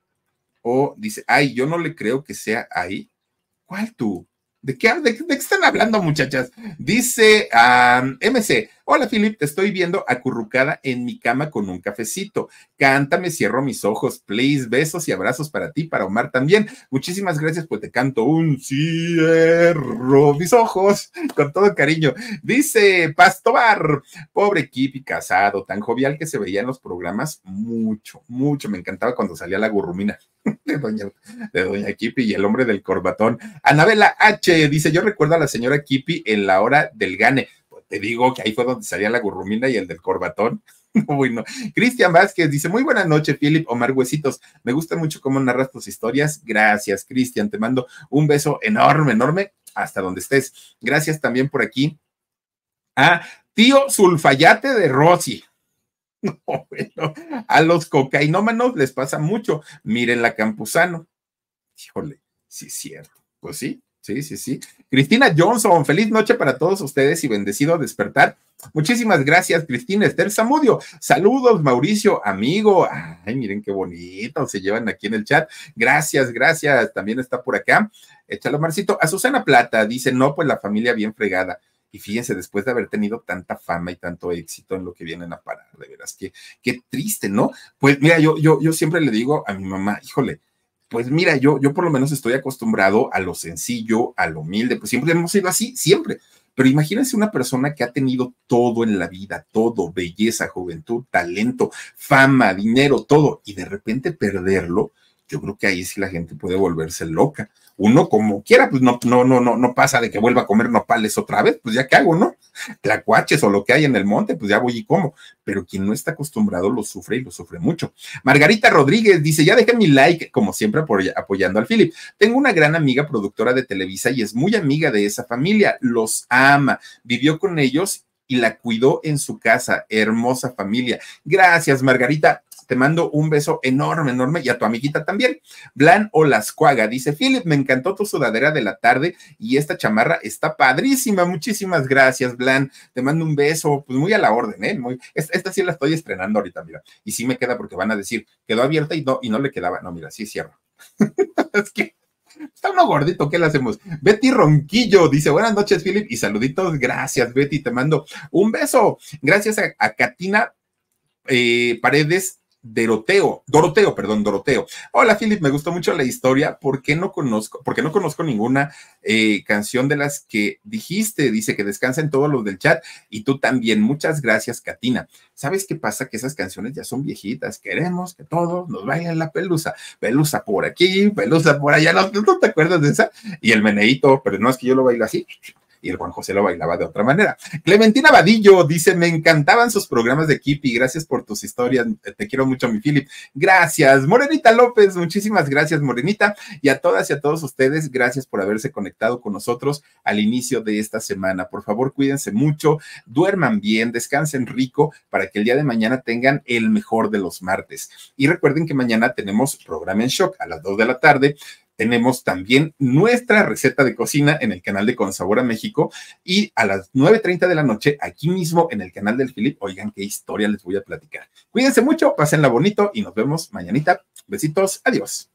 O dice, ay, yo no le creo que sea ahí. ¿Cuál tú? ¿De qué, de, están hablando, muchachas? Dice MC, Hola, Filip, te estoy viendo acurrucada en mi cama con un cafecito. Cántame, cierro mis ojos, please. Besos y abrazos para ti, para Omar también. Muchísimas gracias, pues te canto un cierro mis ojos con todo cariño. Dice Pastobar, pobre Kipi casado, tan jovial que se veía en los programas mucho, mucho. Me encantaba cuando salía la gurrumina [laughs] de doña, de doña Kipi y el hombre del corbatón. Anabela H dice: Yo recuerdo a la señora Kipi en la hora del gane. Te digo que ahí fue donde salía la gurrumina y el del corbatón. [laughs] bueno, Cristian Vázquez dice, muy buena noche, Philip Omar Huesitos. Me gusta mucho cómo narras tus historias. Gracias, Cristian. Te mando un beso enorme, enorme, hasta donde estés. Gracias también por aquí a Tío Sulfayate de Rossi. [laughs] No, bueno, a los cocainómanos les pasa mucho. Miren la Campuzano. Híjole, sí es cierto. Pues sí, Sí, sí, sí. Cristina Johnson, feliz noche para todos ustedes y bendecido despertar. Muchísimas gracias, Cristina Esther Zamudio. Saludos, Mauricio, amigo. Ay, miren qué bonito, se llevan aquí en el chat. Gracias, gracias. También está por acá. Échalo, Marcito. a Susana Plata dice, no, pues la familia bien fregada. Y fíjense, después de haber tenido tanta fama y tanto éxito en lo que vienen a parar, de veras, qué, qué triste, ¿no? Pues mira, yo, yo, yo siempre le digo a mi mamá, híjole, pues mira, yo, yo por lo menos estoy acostumbrado a lo sencillo, a lo humilde, pues siempre hemos sido así, siempre. Pero imagínense una persona que ha tenido todo en la vida, todo, belleza, juventud, talento, fama, dinero, todo, y de repente perderlo, yo creo que ahí sí la gente puede volverse loca. Uno como quiera, pues no, no, no, no, no pasa de que vuelva a comer nopales otra vez, pues ya qué hago, ¿no? [laughs] Tlacuaches o lo que hay en el monte, pues ya voy y como. Pero quien no está acostumbrado lo sufre y lo sufre mucho. Margarita Rodríguez dice, ya deja mi like, como siempre apoyando al Philip. Tengo una gran amiga productora de Televisa y es muy amiga de esa familia, los ama, vivió con ellos y la cuidó en su casa, hermosa familia. Gracias, Margarita te mando un beso enorme, enorme y a tu amiguita también. Blan Olascuaga dice, Philip, me encantó tu sudadera de la tarde y esta chamarra está padrísima. Muchísimas gracias, Blan. Te mando un beso, pues muy a la orden, ¿eh? Muy, esta, sí la estoy estrenando ahorita, mira. Y sí me queda porque van a decir, quedó abierta y no, y no le quedaba. No, mira, sí cierro. [laughs] es que Está uno gordito, ¿qué le hacemos? Betty Ronquillo dice: Buenas noches, Philip, y saluditos. Gracias, Betty, te mando un beso. Gracias a, Katina eh, Paredes Doroteo, Doroteo, perdón, Doroteo. Hola, Philip, me gustó mucho la historia. ¿Por qué no conozco, porque no conozco ninguna eh, canción de las que dijiste? Dice que descansen todos los del chat y tú también. Muchas gracias, Katina. ¿Sabes qué pasa? Que esas canciones ya son viejitas. Queremos que todos nos bailen la pelusa. Pelusa por aquí, pelusa por allá. ¿No, te acuerdas de esa? Y el meneito. pero no es que yo lo bailo así y el Juan José lo bailaba de otra manera. Clementina Vadillo dice, me encantaban sus programas de Kipi, gracias por tus historias, eh, te quiero mucho mi Philip, gracias. Morenita López, muchísimas gracias Morenita, y a todas y a todos ustedes, gracias por haberse conectado con nosotros al inicio de esta semana. Por favor, cuídense mucho, duerman bien, descansen rico para que el día de mañana tengan el mejor de los martes. Y recuerden que mañana tenemos programa en shock a las 2 de la tarde tenemos también nuestra receta de cocina en el canal de Sabor a México y a las 9.30 de la noche aquí mismo en el canal del Filip. Oigan qué historia les voy a platicar. Cuídense mucho, pásenla bonito y nos vemos mañanita. Besitos, adiós.